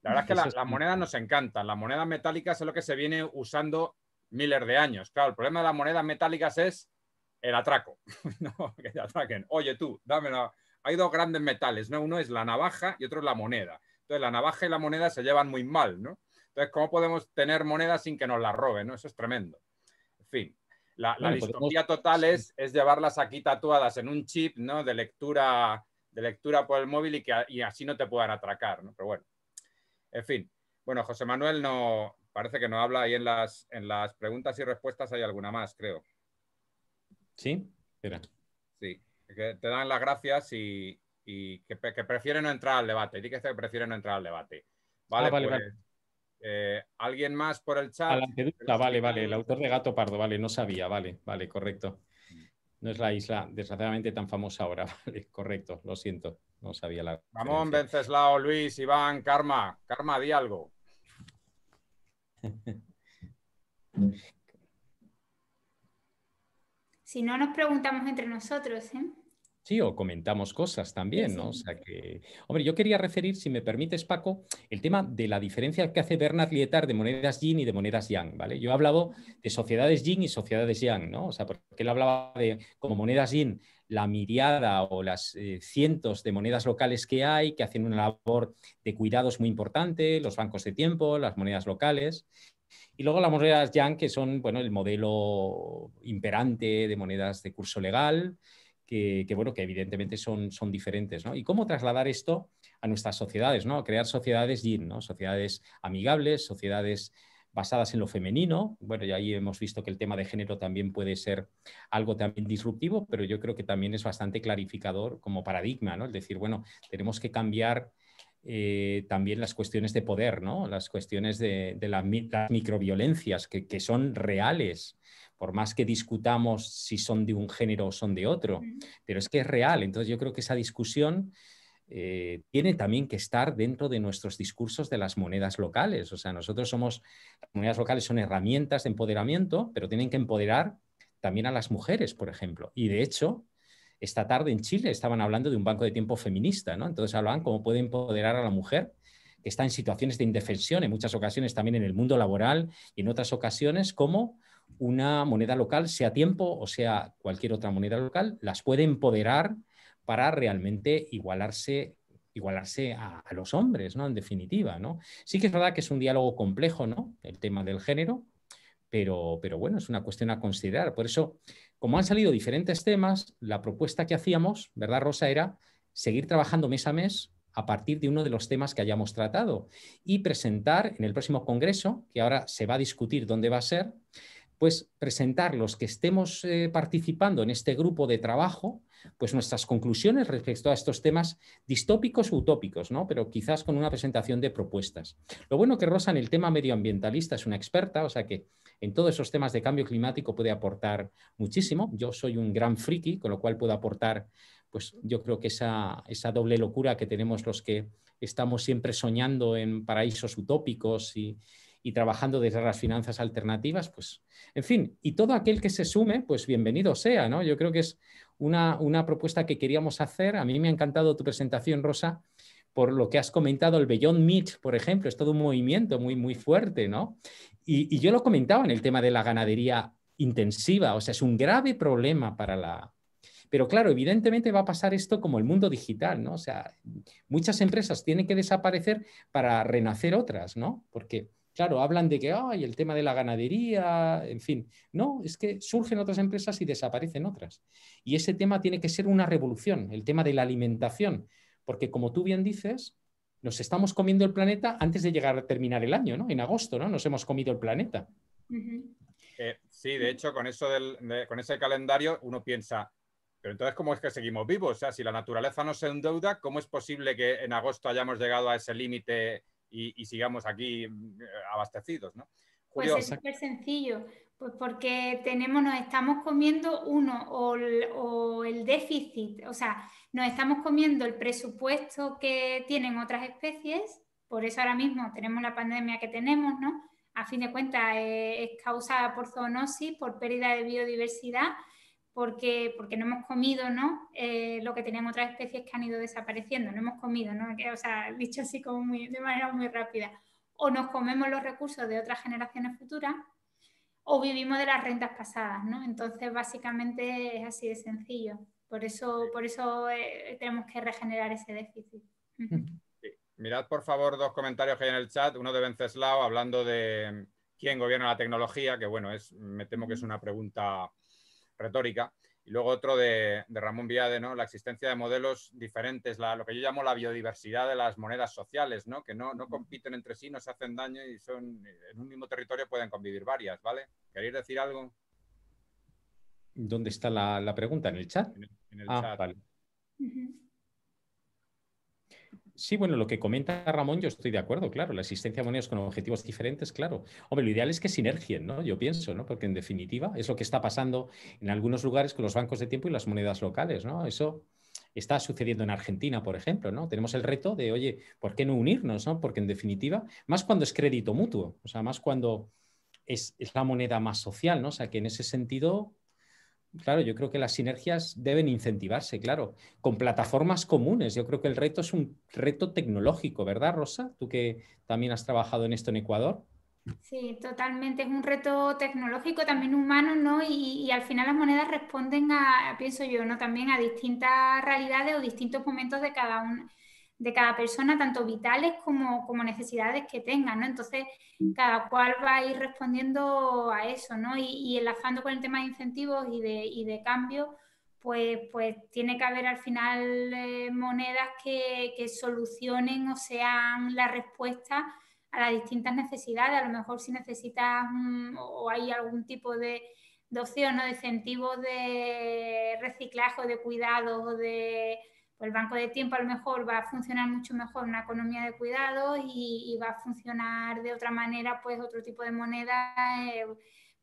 La verdad es que las monedas nos encantan. Las monedas metálicas es lo que se viene usando miles de años. Claro, el problema de las monedas metálicas es el atraco. [laughs] que te atraquen. Oye, tú, dámela. Hay dos grandes metales, ¿no? Uno es la navaja y otro es la moneda. Entonces, la navaja y la moneda se llevan muy mal, ¿no? Entonces, ¿cómo podemos tener monedas sin que nos las roben? Eso es tremendo. En fin, la, la total es, es, llevarlas aquí tatuadas en un chip, ¿no? De lectura, de lectura por el móvil y que y así no te puedan atracar, ¿no? Pero bueno. En fin, bueno, José Manuel no parece que no habla ahí en las, en las preguntas y respuestas hay alguna más, creo. Sí, Espera. Sí, te dan las gracias y, que, prefieren no entrar al debate. Di que este prefieren no entrar al debate. Vale, ah, vale, pues, eh, ¿Alguien más por el chat? vale, vale. El autor de Gato Pardo, vale, no sabía, vale, vale, correcto. No es la isla, desgraciadamente, tan famosa ahora, [laughs] Correcto, lo siento, no sabía la. Ramón, Venceslao, Luis, Iván, Karma. Karma, di algo. [laughs] si no, nos preguntamos entre nosotros, ¿eh? Sí, o comentamos cosas también, ¿no? O sea que, hombre, yo quería referir, si me permites, Paco, el tema de la diferencia que hace Bernard Lietar de monedas yin y de monedas yang, ¿vale? Yo he hablado de sociedades yin y sociedades yang, ¿no? O sea, porque él hablaba de como monedas yin, la miriada o las eh, cientos de monedas locales que hay, que hacen una labor de cuidados muy importante, los bancos de tiempo, las monedas locales. Y luego las monedas yang, que son, bueno, el modelo imperante de monedas de curso legal, que, bueno, que evidentemente son, son diferentes. Y cómo trasladar esto a nuestras sociedades, ¿no? crear sociedades yin, ¿no? sociedades amigables, sociedades basadas en lo femenino. Bueno, y ahí hemos visto que el tema de género también puede ser algo también disruptivo, pero yo creo que también es bastante clarificador como paradigma, ¿no? Es decir, bueno, tenemos que cambiar eh, también las cuestiones de poder, ¿no? Las cuestiones de, las microviolencias que, que son reales por más que discutamos si son de un género o son de otro, pero es que es real. Entonces yo creo que esa discusión eh, tiene también que estar dentro de nuestros discursos de las monedas locales. O sea, nosotros somos, las monedas locales son herramientas de empoderamiento, pero tienen que empoderar también a las mujeres, por ejemplo. Y de hecho, esta tarde en Chile estaban hablando de un banco de tiempo feminista, ¿no? Entonces hablaban cómo puede empoderar a la mujer que está en situaciones de indefensión, en muchas ocasiones también en el mundo laboral y en otras ocasiones, cómo una moneda local, sea tiempo o sea cualquier otra moneda local, las puede empoderar para realmente igualarse igualarse a, los hombres, ¿no? En definitiva, ¿no? Sí que es verdad que es un diálogo complejo, ¿no? El tema del género, pero, pero bueno, es una cuestión a considerar. Por eso, como han salido diferentes temas, la propuesta que hacíamos, ¿verdad, Rosa? Era seguir trabajando mes a mes a partir de uno de los temas que hayamos tratado y presentar en el próximo Congreso, que ahora se va a discutir dónde va a ser, pues presentar los que estemos eh, participando en este grupo de trabajo, pues nuestras conclusiones respecto a estos temas distópicos utópicos, ¿no? Pero quizás con una presentación de propuestas. Lo bueno que Rosa en el tema medioambientalista es una experta, o sea que en todos esos temas de cambio climático puede aportar muchísimo. Yo soy un gran friki, con lo cual puedo aportar, pues yo creo que esa, esa doble locura que tenemos los que estamos siempre soñando en paraísos utópicos y, y trabajando desde las finanzas alternativas, pues, en fin, y todo aquel que se sume, pues bienvenido sea, ¿no? Yo creo que es una, propuesta que queríamos hacer. A mí me ha encantado tu presentación, Rosa, por lo que has comentado, el Beyond Meat, por ejemplo, es todo un movimiento muy, muy fuerte, ¿no? Y, y yo lo comentaba en el tema de la ganadería intensiva, o sea, es un grave problema para la, pero claro, evidentemente va a pasar esto como el mundo digital, ¿no? O sea, muchas empresas tienen que desaparecer para renacer otras, ¿no? Porque Claro, hablan de que hay el tema de la ganadería, en fin. No, es que surgen otras empresas y desaparecen otras. Y ese tema tiene que ser una revolución, el tema de la alimentación, porque como tú bien dices, nos estamos comiendo el planeta antes de llegar a terminar el año, ¿no? En agosto, ¿no? Nos hemos comido el planeta. Eh, sí, de hecho, con, eso del, con ese calendario uno piensa, pero entonces, ¿cómo es que seguimos vivos? O sea, si la naturaleza no se endeuda, ¿cómo es posible que en agosto hayamos llegado a ese límite y, sigamos aquí mm, abastecidos, ¿no? pues es súper sencillo, pues porque tenemos, nos estamos comiendo uno o el, déficit, o sea, nos estamos comiendo el presupuesto que tienen otras especies, por eso ahora mismo tenemos la pandemia que tenemos, ¿no? A fin de cuentas eh, es causada por zoonosis, por pérdida de biodiversidad, porque, no hemos comido ¿no? Eh, lo que tenían otras especies que han ido desapareciendo, no hemos comido, ¿no? o sea, [laughs] dicho así como de manera muy rápida, o nos comemos los recursos de otras generaciones futuras o vivimos de las rentas pasadas, Entonces, básicamente es así de sencillo. Por eso, por eso eh, tenemos que regenerar ese déficit. [laughs] Mirad, por favor, dos comentarios que hay en el chat. Uno de Venceslao hablando de mm, quién gobierna la tecnología, que bueno, es, me temo que es una pregunta retórica, y luego otro de, Ramón Viade, ¿no? la existencia de modelos diferentes, lo que yo llamo la biodiversidad de las monedas sociales, ¿no? que no, compiten entre sí, no se hacen daño y son en un mismo territorio pueden convivir varias. ¿vale? ¿Queréis decir algo? ¿Dónde está la, pregunta? ¿En el chat? En el, ah, chat. Sí, bueno, lo que comenta Ramón, yo estoy de acuerdo, claro. La existencia de monedas con objetivos diferentes, claro. Hombre, lo ideal es que sinergien, ¿no? Yo pienso, ¿no? Porque en definitiva es lo que está pasando en algunos lugares con los bancos de tiempo y las monedas locales, ¿no? Eso está sucediendo en Argentina, por ejemplo, ¿no? Tenemos el reto de, oye, ¿por qué no unirnos, ¿no? Porque en definitiva, más cuando es crédito mutuo, o sea, más cuando es, la moneda más social, ¿no? O sea, que en ese sentido Claro, yo creo que las sinergias deben incentivarse, claro, con plataformas comunes. Yo creo que el reto es un reto tecnológico, ¿verdad, Rosa? Tú que también has trabajado en esto en Ecuador. Sí, totalmente. Es un reto tecnológico, también humano, ¿no? Y, al final las monedas responden a, pienso yo, ¿no? También a distintas realidades o distintos momentos de cada, uno de cada persona, tanto vitales como, necesidades que tengan, ¿no? Entonces, cada cual va a ir respondiendo a eso, ¿no? Y, enlazando con el tema de incentivos y de, cambio, pues, pues, tiene que haber al final eh, monedas que, solucionen o sean la respuesta a las distintas necesidades. A lo mejor si necesitas mm, o hay algún tipo de, de opción o ¿no? de incentivos de reciclaje o de cuidados o de el banco de tiempo a lo mejor va a funcionar mucho mejor una economía de cuidados y, va a funcionar de otra manera, pues otro tipo de moneda, eh,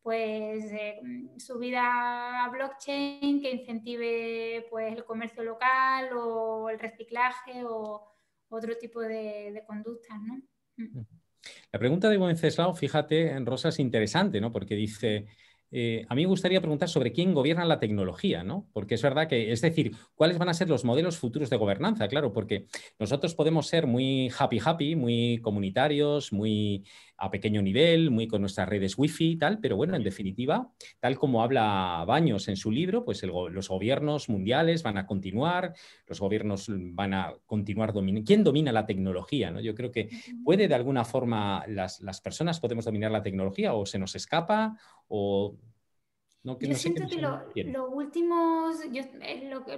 pues eh, subida a blockchain que incentive pues el comercio local o el reciclaje o otro tipo de, conductas, mm. La pregunta de Wenceslao, fíjate, en Rosa es interesante, ¿no? Porque dice, eh, a mí me gustaría preguntar sobre quién gobierna la tecnología, ¿no? Porque es verdad que, es decir, ¿cuáles van a ser los modelos futuros de gobernanza? Claro, porque nosotros podemos ser muy happy happy, muy comunitarios, muy a pequeño nivel, muy con nuestras redes wifi y tal, pero bueno, en definitiva, tal como habla Baños en su libro, pues los gobiernos mundiales van a continuar, los gobiernos van a continuar dominando. ¿Quién domina la tecnología? ¿no? Yo creo que puede de alguna forma las, personas podemos dominar la tecnología o se nos escapa o yo siento que, los últimos,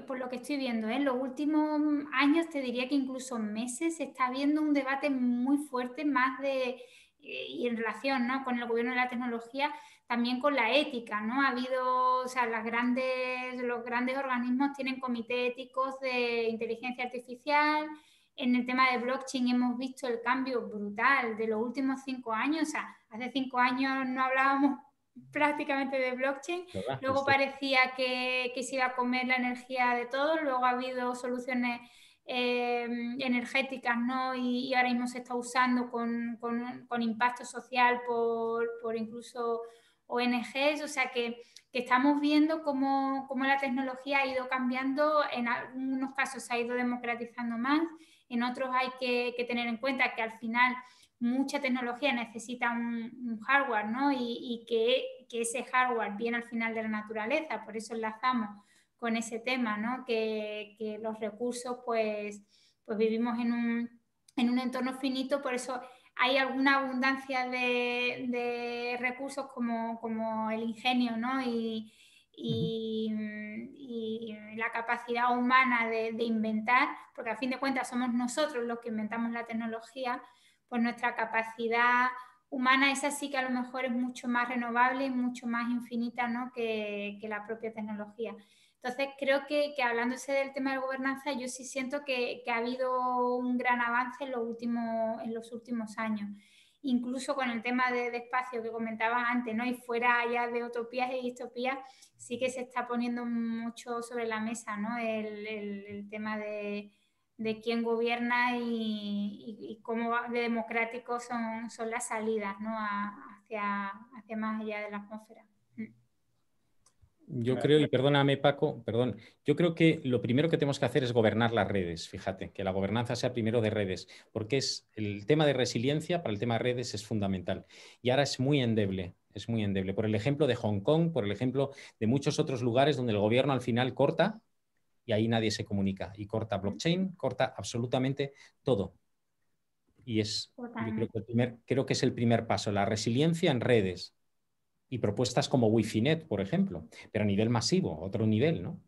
por lo que estoy viendo, en ¿eh? los últimos años, te diría que incluso meses, se está viendo un debate muy fuerte más de y en relación ¿no? con el gobierno de la tecnología, también con la ética, ¿no? Ha habido, o sea, las grandes, los grandes organismos tienen comités éticos de inteligencia artificial. En el tema de blockchain hemos visto el cambio brutal de los últimos cinco años. O sea, hace cinco años no hablábamos [laughs] prácticamente de blockchain. Luego parecía que, que se iba a comer la energía de todo Luego ha habido soluciones Em, energéticas, ¿no? Y, ahora mismo se está usando con, con, impacto social por, por, incluso ONGs, o sea que, que estamos viendo cómo, cómo, la tecnología ha ido cambiando, en algunos casos se ha ido democratizando más, en otros hay que, tener en cuenta que al final mucha tecnología necesita un, un hardware, ¿no? Y, y que, que, ese hardware viene al final de la naturaleza, por eso enlazamos con ese tema, ¿no? que, los recursos, pues, pues vivimos en un, entorno finito, por eso hay alguna abundancia de, recursos como, el ingenio ¿no? y, la capacidad humana de, inventar, porque a fin de cuentas somos nosotros los que inventamos la tecnología, pues nuestra capacidad humana, esa sí que a lo mejor es mucho más renovable y mucho más infinita que la propia tecnología. Entonces, creo que, hablándose del tema de gobernanza, yo sí siento que, ha habido un gran avance en los últimos, en los últimos años. Incluso con el tema de, espacio que comentaba antes, ¿no? Y fuera allá de utopías y e distopías, sí que se está poniendo mucho sobre la mesa, el, tema de, quién gobierna y, cómo de democráticos son, las salidas hacia más allá de la atmósfera. Yo creo, y perdóname Paco, perdón, yo creo que lo primero que tenemos que hacer es gobernar las redes, fíjate, que la gobernanza sea primero de redes, porque es el tema de resiliencia para el tema de redes es fundamental. Y ahora es muy endeble, es muy endeble. Por el ejemplo de Hong Kong, por el ejemplo de muchos otros lugares donde el gobierno al final corta y ahí nadie se comunica. Y corta blockchain, corta absolutamente todo. Y es, yo creo, que creo que es el primer paso, la resiliencia en redes y propuestas como wi por ejemplo, pero a nivel masivo, otro nivel, ¿no?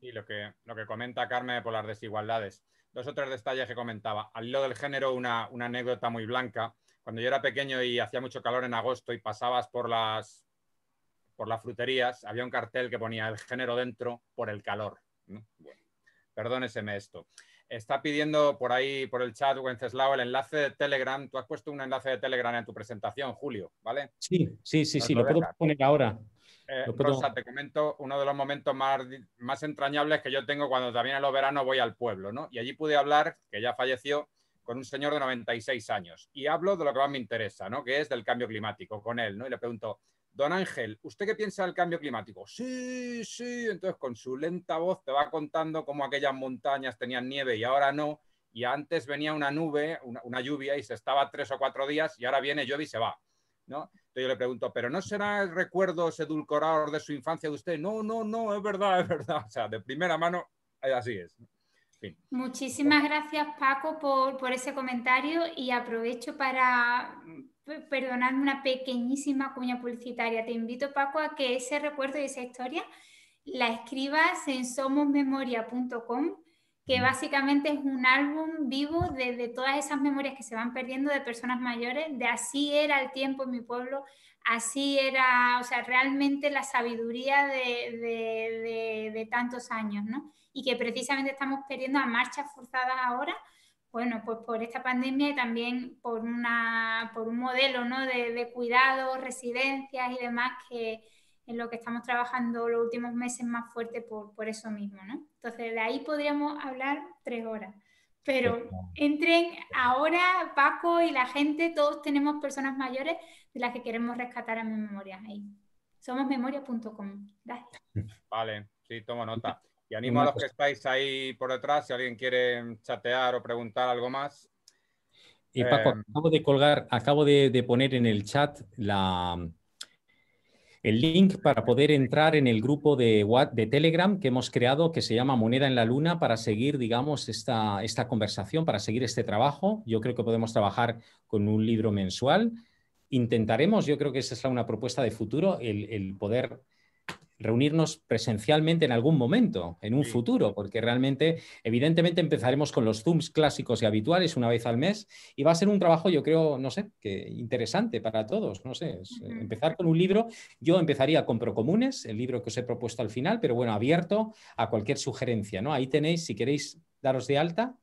Y lo que, lo que comenta Carmen por las desigualdades. Dos o detalles que comentaba. Al hilo del género, una, anécdota muy blanca. Cuando yo era pequeño y hacía mucho calor en agosto y pasabas por las, por las fruterías, había un cartel que ponía el género dentro por el calor. perdóneseme esto. Está pidiendo por ahí, por el chat, Wenceslao, el enlace de Telegram. Tú has puesto un enlace de Telegram en tu presentación, Julio, ¿vale? Sí, sí, sí, sí, lo, puedo poner ahora. Eh, te comento uno de los momentos más, más entrañables que yo tengo cuando también en los veranos voy al pueblo, ¿no? Y allí pude hablar, que ya falleció, con un señor de 96 años. Y hablo de lo que más me interesa, ¿no? Que es del cambio climático, con él, ¿no? Y le pregunto, Don Ángel, ¿usted qué piensa del cambio climático? Sí, sí. Entonces, con su lenta voz te va contando cómo aquellas montañas tenían nieve y ahora no. Y antes venía una nube, una, lluvia, y se estaba tres o cuatro días, y ahora viene, llueve y se va. ¿no? Entonces yo le pregunto, ¿pero no será el recuerdos edulcorados de su infancia de usted? No, no, no, es verdad, es verdad. O sea, de primera mano, eh, así es. Muchísimas gracias, Paco, por ese comentario y aprovecho para perdonadme una pequeñísima cuña publicitaria, te invito Paco a que ese recuerdo y esa historia la escribas en somosmemoria.com, que mm. básicamente es un álbum vivo de, todas esas memorias que se van perdiendo de personas mayores, de así era el tiempo en mi pueblo, así era, o sea, realmente la sabiduría de, de tantos años, ¿no? Y que precisamente estamos perdiendo a marchas forzadas ahora bueno, pues por esta pandemia y también por, una, por un modelo de, cuidados, residencias y demás que en lo que estamos trabajando los últimos meses más fuerte por, eso mismo, ¿no? Entonces, de ahí podríamos hablar tres horas. Pero entren ahora, Paco y la gente, todos tenemos personas mayores de las que queremos rescatar a mi memoria ahí. Somosmemoria.com. Vale, sí, tomo nota. Y animo a los que estáis ahí por detrás, si alguien quiere chatear o preguntar algo más. Y Paco, eh, acabo de colgar, acabo de, poner en el chat el link para poder entrar en el grupo de, Telegram que hemos creado, que se llama Moneda en la Luna, para seguir, digamos, esta, esta conversación, para seguir este trabajo. Yo creo que podemos trabajar con un libro mensual. Intentaremos, yo creo que esa es una propuesta de futuro, el poder reunirnos presencialmente en algún momento, en un futuro, porque realmente, evidentemente, empezaremos con los Zooms clásicos y habituales una vez al mes y va a ser un trabajo, yo creo, no sé, que interesante para todos, no sé, eh, empezar con un libro, yo empezaría con Procomunes, el libro que os he propuesto al final, pero bueno, abierto a cualquier sugerencia, ¿no? Ahí tenéis, si queréis daros de alta,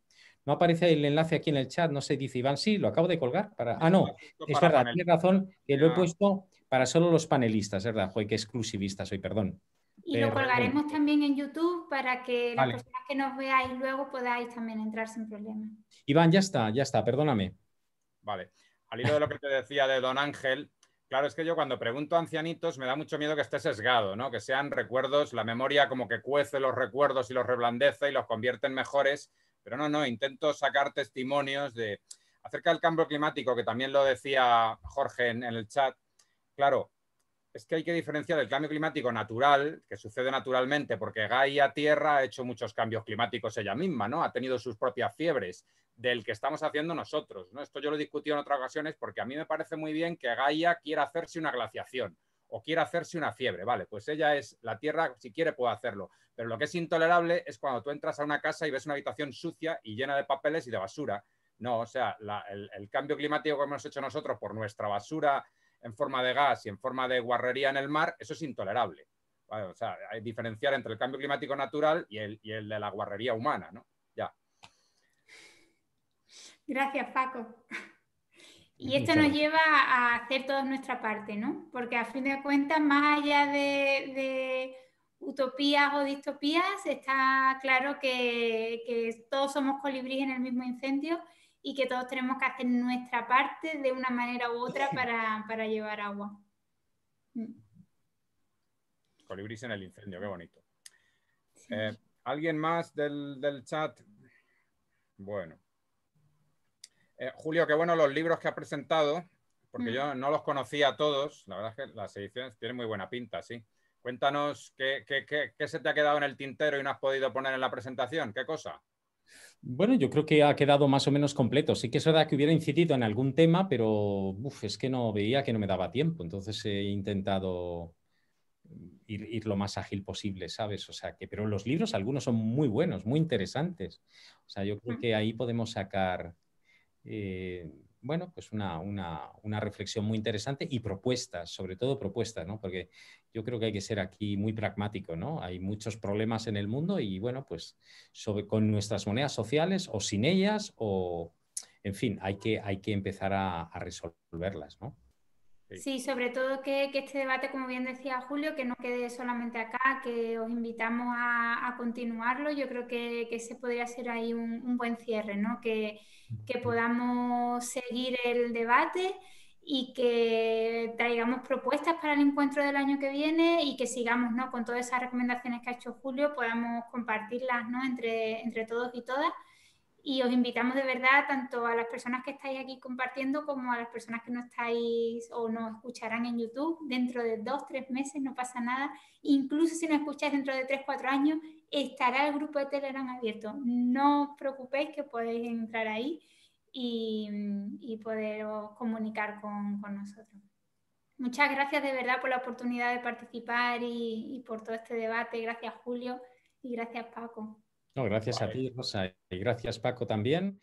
no aparece el enlace aquí en el chat, no se dice Iván, sí, lo acabo de colgar. Para... Ah, no, es verdad, tiene razón, que lo he puesto para solo los panelistas, ¿verdad? Hoy qué exclusivista soy, perdón. Y lo colgaremos eh, también en YouTube para que las personas que nos veáis luego podáis también entrar sin problema. Iván, ya está, ya está, perdóname. Vale. Al hilo de lo que te decía de Don Ángel, claro, es que yo cuando pregunto a ancianitos me da mucho miedo que esté sesgado, ¿no? Que sean recuerdos, la memoria como que cuece los recuerdos y los reblandece y los convierte en mejores. Pero no, no, intento sacar testimonios de. Acerca del cambio climático, que también lo decía Jorge en el chat, Claro, es que hay que diferenciar el cambio climático natural, que sucede naturalmente, porque Gaia Tierra ha hecho muchos cambios climáticos ella misma, ¿no? Ha tenido sus propias fiebres del que estamos haciendo nosotros, ¿no? Esto yo lo he discutido en otras ocasiones porque a mí me parece muy bien que Gaia quiera hacerse una glaciación o quiera hacerse una fiebre, vale, pues ella es, la Tierra si quiere puede hacerlo, pero lo que es intolerable es cuando tú entras a una casa y ves una habitación sucia y llena de papeles y de basura. No, o sea, el cambio climático que hemos hecho nosotros por nuestra basura en forma de gas y en forma de guarrería en el mar, eso es intolerable. o sea, hay diferenciar entre el cambio climático natural y el, de la guarrería humana, ¿no? Ya. Gracias, Paco. Y esto nos lleva a hacer toda nuestra parte, ¿no? Porque a fin de cuentas, más allá de, utopías o distopías, está claro que, que, todos somos colibríes en el mismo incendio y que todos tenemos que hacer nuestra parte de una manera u otra [laughs] para, llevar agua. Mm. Colibris en el incendio, qué bonito. Eh, ¿Alguien más del, chat? Bueno. Eh, Julio, qué bueno los libros que ha presentado, porque mm. yo no los conocía a todos. La verdad es que las ediciones tienen muy buena pinta, sí. Cuéntanos qué se te ha quedado en el tintero y no has podido poner en la presentación. ¿Qué cosa? Bueno, yo creo que ha quedado más o menos completo. Sí que es verdad que hubiera incidido en algún tema, pero es que no veía que no me daba tiempo. Entonces he intentado ir, lo más ágil posible, ¿sabes? O sea que, pero los libros algunos son muy buenos, muy interesantes. O sea, yo creo que ahí podemos sacar eh, bueno, pues una, reflexión muy interesante y propuestas, sobre todo propuestas, ¿no? Porque yo creo que hay que ser aquí muy pragmático, ¿no? Hay muchos problemas en el mundo y bueno, pues con nuestras monedas sociales o sin ellas o, en fin, hay que, hay que empezar a resolverlas, ¿no? Sí. sobre todo que, este debate, como bien decía Julio, que no quede solamente acá, que os invitamos a, continuarlo. Yo creo que, ese podría ser ahí un, buen cierre, ¿no? Que, podamos seguir el debate y que traigamos propuestas para el encuentro del año que viene y que sigamos ¿no? con todas esas recomendaciones que ha hecho Julio, podamos compartirlas ¿no? entre todos y todas y os invitamos de verdad tanto a las personas que estáis aquí compartiendo como a las personas que no estáis o no escucharán en YouTube dentro de dos, tres meses, no pasa nada. Incluso si no escucháis dentro de tres, cuatro años, estará el grupo de Telegram abierto. No os preocupéis que podéis entrar ahí y, y poderos comunicar con, nosotros. Muchas gracias de verdad por la oportunidad de participar y por todo este debate. Gracias Julio y gracias Paco. No, gracias a ti, Rosa, y gracias Paco también.